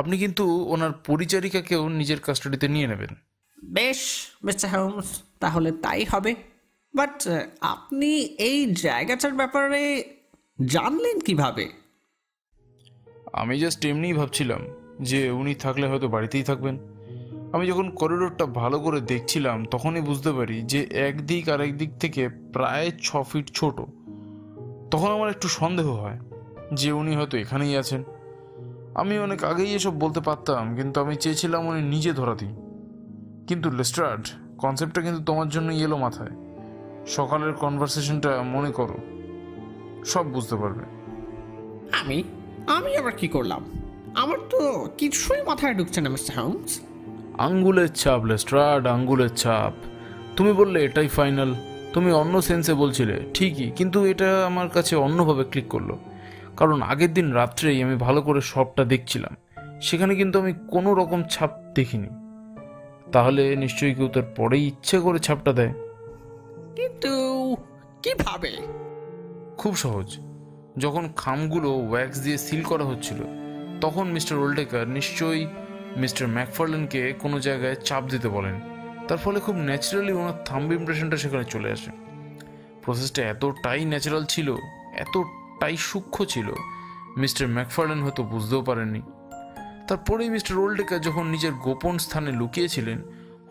আপনি কিন্তু ওনার পরিচারিকাকেও নিজের কাস্টাডিতে নিয়ে নেবেন বেশ মিস্টার হোমস তাহলে তাই হবে বাট আপনি এই জায়গাটার ব্যাপারে জানলেন কিভাবে আমি জাস্ট এমনিই ভাবছিলাম যে উনি থাকলে হয়তো বাড়িতেই থাকবেন আমি যখন করিডোরটা ভালো করে দেখছিলাম তখনই বুঝতে পারি যে একদিক আর একদিক থেকে প্রায় ছ ফিট ছোট তখন আমার একটু সন্দেহ হয় যে উনি হয়তো এখানেই আছেন আমি অনেক আগেই এসব বলতে পারতাম কিন্তু আমি চেয়েছিলাম উনি নিজে ধরাতেই কিন্তু লেস্টার্ড কনসেপ্টটা কিন্তু তোমার জন্যই এলো মাথায় সকালের কনভারসেশনটা মনে করো সব বুঝতে পারবে আমি আমি আবার কি করলাম আমার তো কিছুই মাথায় ঢুকছে না মিস্টার হোমস আঙ্গুলের ছাপ লেস্ট্রাড আঙ্গুলের ছাপ তুমি বললে এটাই ফাইনাল তুমি অন্য সেন্সে বলছিলে ঠিকই কিন্তু এটা আমার কাছে অন্যভাবে ক্লিক করলো কারণ আগের দিন রাত্রেই আমি ভালো করে সবটা দেখছিলাম সেখানে কিন্তু আমি কোনো রকম ছাপ দেখিনি তাহলে নিশ্চয়ই কেউ তার পরেই ইচ্ছে করে ছাপটা দেয় কিন্তু কিভাবে খুব সহজ যখন খামগুলো ওয়্যাক্স দিয়ে সিল করা হচ্ছিল তখন মিস্টার ওল্ডেকার নিশ্চয়ই মিস্টার ম্যাকফার্লেনকে কোনো জায়গায় চাপ দিতে বলেন তার ফলে খুব ন্যাচারালি ওনার থাম্ব ইমপ্রেশনটা সেখানে চলে আসে প্রসেসটা এতটাই ন্যাচারাল ছিল এতটাই সূক্ষ্ম ছিল মিস্টার ম্যাকফার্লেন হয়তো বুঝতেও পারেননি তারপরেই মিস্টার ওল্ডেকার যখন নিজের গোপন স্থানে লুকিয়েছিলেন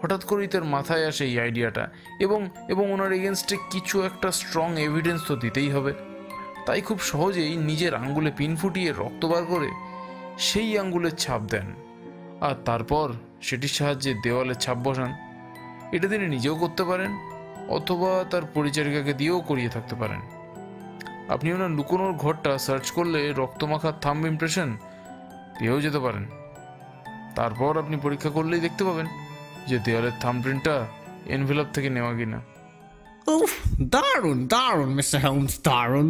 হঠাৎ করেই তার মাথায় আসে এই আইডিয়াটা এবং এবং ওনার এগেনস্টে কিছু একটা স্ট্রং এভিডেন্স তো দিতেই হবে তাই খুব সহজেই নিজের আঙ্গুলে পিন ফুটিয়ে রক্ত বার করে সেই আঙ্গুলের ছাপ দেন আর তারপর সেটির সাহায্যে দেওয়ালে ছাপ বসান এটা তিনি নিজেও করতে পারেন অথবা তার পরিচারিকাকে দিয়েও করিয়ে থাকতে পারেন আপনি ওনার লুকোনোর ঘরটা সার্চ করলে রক্তমাখা থাম্ব ইমপ্রেশন পেয়েও যেতে পারেন তারপর আপনি পরীক্ষা করলেই দেখতে পাবেন যে দেওয়ালের থাম্বপ্রিন্টটা এনভেলপ থেকে নেওয়া কিনা উফ দারুণ দারুণ মিস্টার হাউন্স দারুণ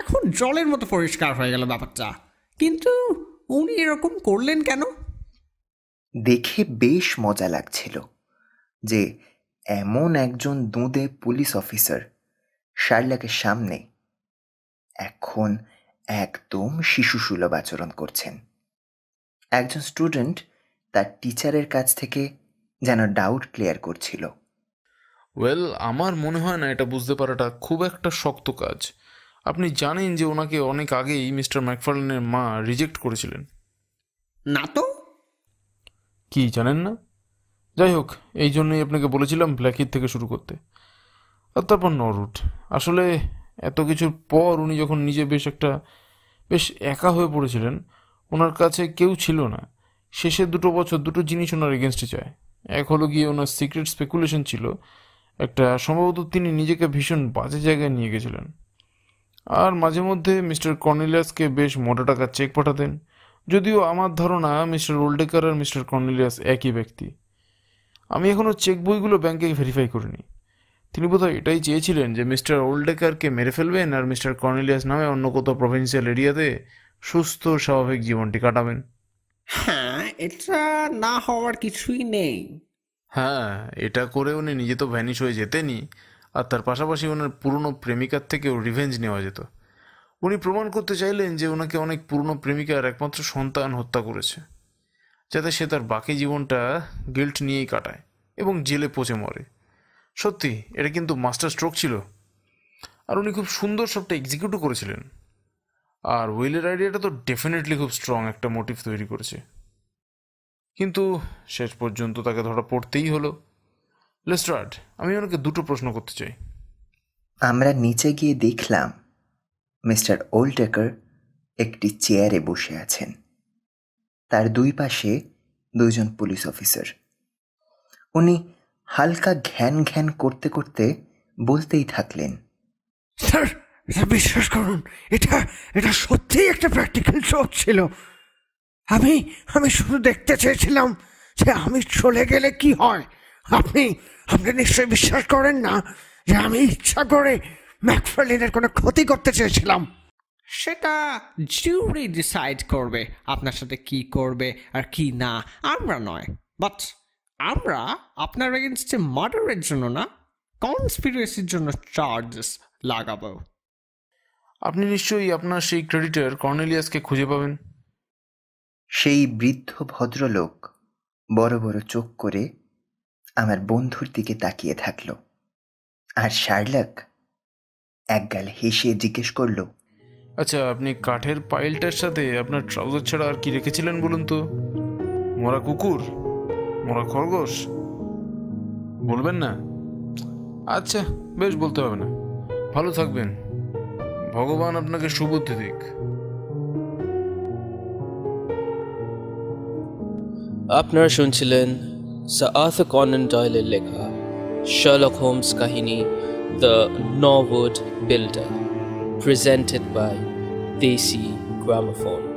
এখন জলের মতো পরিষ্কার হয়ে গেল ব্যাপারটা কিন্তু উনি এরকম করলেন কেন দেখে বেশ মজা লাগছিল যে এমন একজন দুঁদে পুলিশ অফিসার শার্লাকের সামনে এখন একদম শিশুসুলভ আচরণ করছেন একজন স্টুডেন্ট তার টিচারের কাছ থেকে যেন ডাউট ক্লিয়ার করছিল ওয়েল আমার মনে হয় না এটা বুঝতে পারাটা খুব একটা শক্ত কাজ আপনি জানেন যে ওনাকে অনেক আগেই মিস্টার ম্যাকফার্লেনের মা রিজেক্ট করেছিলেন না তো কি জানেন না যাই হোক এই জন্যই আপনাকে বলেছিলাম ব্ল্যাকির থেকে শুরু করতে আর তারপর নরুট আসলে এত কিছুর পর উনি যখন নিজে বেশ একটা বেশ একা হয়ে পড়েছিলেন ওনার কাছে কেউ ছিল না শেষে দুটো বছর দুটো জিনিস ওনার এগেনস্টে চায় এক হলো গিয়ে ওনার সিক্রেট স্পেকুলেশন ছিল একটা সম্ভবত তিনি নিজেকে ভীষণ বাজে জায়গায় নিয়ে গেছিলেন আর মাঝে মধ্যে মিস্টার কর্নিলিয়াসকে বেশ মোটা টাকার চেক পাঠাতেন যদিও আমার ধারণা মিস্টার ওল্ডেকার আর মিস্টার কর্নেলিয়াস একই ব্যক্তি আমি এখনও চেক বইগুলো ব্যাংকে ভেরিফাই করিনি তিনি বোধহয় এটাই চেয়েছিলেন যে মিস্টার ওল্ডেকারকে মেরে ফেলবেন আর মিস্টার কর্নেলিয়াস নামে অন্য কোথাও প্রভিন্সিয়াল এরিয়াতে সুস্থ স্বাভাবিক জীবনটি কাটাবেন হ্যাঁ এটা না হওয়ার কিছুই নেই হ্যাঁ এটা করে উনি নিজে তো ভ্যানিশ হয়ে যেতেনি আর তার পাশাপাশি ওনার পুরনো প্রেমিকার থেকেও রিভেঞ্জ নেওয়া যেত উনি প্রমাণ করতে চাইলেন যে ওনাকে অনেক পুরনো প্রেমিকার একমাত্র সন্তান হত্যা করেছে যাতে সে তার বাকি জীবনটা গিল্ট নিয়েই কাটায় এবং জেলে পচে মরে সত্যি এটা কিন্তু মাস্টার স্ট্রোক ছিল আর উনি খুব সুন্দর সবটা এক্সিকিউটও করেছিলেন আর উইলের আইডিয়াটা তো ডেফিনেটলি খুব স্ট্রং একটা মোটিভ তৈরি করেছে কিন্তু শেষ পর্যন্ত তাকে ধরা পড়তেই হলো লেস্ট্রাড আমি ওনাকে দুটো প্রশ্ন করতে চাই আমরা নিচে গিয়ে দেখলাম মিস্টার ওল্টেকার একটি চেয়ারে বসে আছেন তার দুই পাশে দুইজন পুলিশ অফিসার উনি হালকা ঘ্যান ঘ্যান করতে করতে বলতেই থাকলেন স্যার বিশ্বাস করুন এটা এটা সত্যিই একটা প্র্যাকটিক্যাল জব ছিল আমি আমি শুধু দেখতে চেয়েছিলাম যে আমি চলে গেলে কি হয় আপনি আপনি নিশ্চয়ই বিশ্বাস করেন না যে আমি ইচ্ছা করে ম্যাকফার্লিনের কোনো ক্ষতি করতে চেয়েছিলাম সেটা জিউরি ডিসাইড করবে আপনার সাথে কি করবে আর কি না আমরা নয় বাট আমরা আপনার এগেনস্টে মার্ডারের জন্য না কনস্পিরেসির জন্য চার্জেস লাগাবো আপনি নিশ্চয়ই আপনার সেই ক্রেডিটার কর্নেলিয়াসকে খুঁজে পাবেন সেই বৃদ্ধ ভদ্রলোক বড় বড় চোখ করে আমার বন্ধুর দিকে তাকিয়ে থাকল আর শার্লক এক গাল হেসে জিজ্ঞেস করল আচ্ছা আপনি কাঠের পাইলটার সাথে আপনার ট্রাউজার ছাড়া আর কি রেখেছিলেন বলুন তো মরা কুকুর মরা খরগোশ বলবেন না আচ্ছা বেশ বলতে হবে না ভালো থাকবেন ভগবান আপনাকে সুবুদ্ধি দিক আপনারা শুনছিলেন আর্থ কনন ডয়েলের লেখা শার্লক হোমস কাহিনী The Norwood Builder, presented by Desi Gramophone.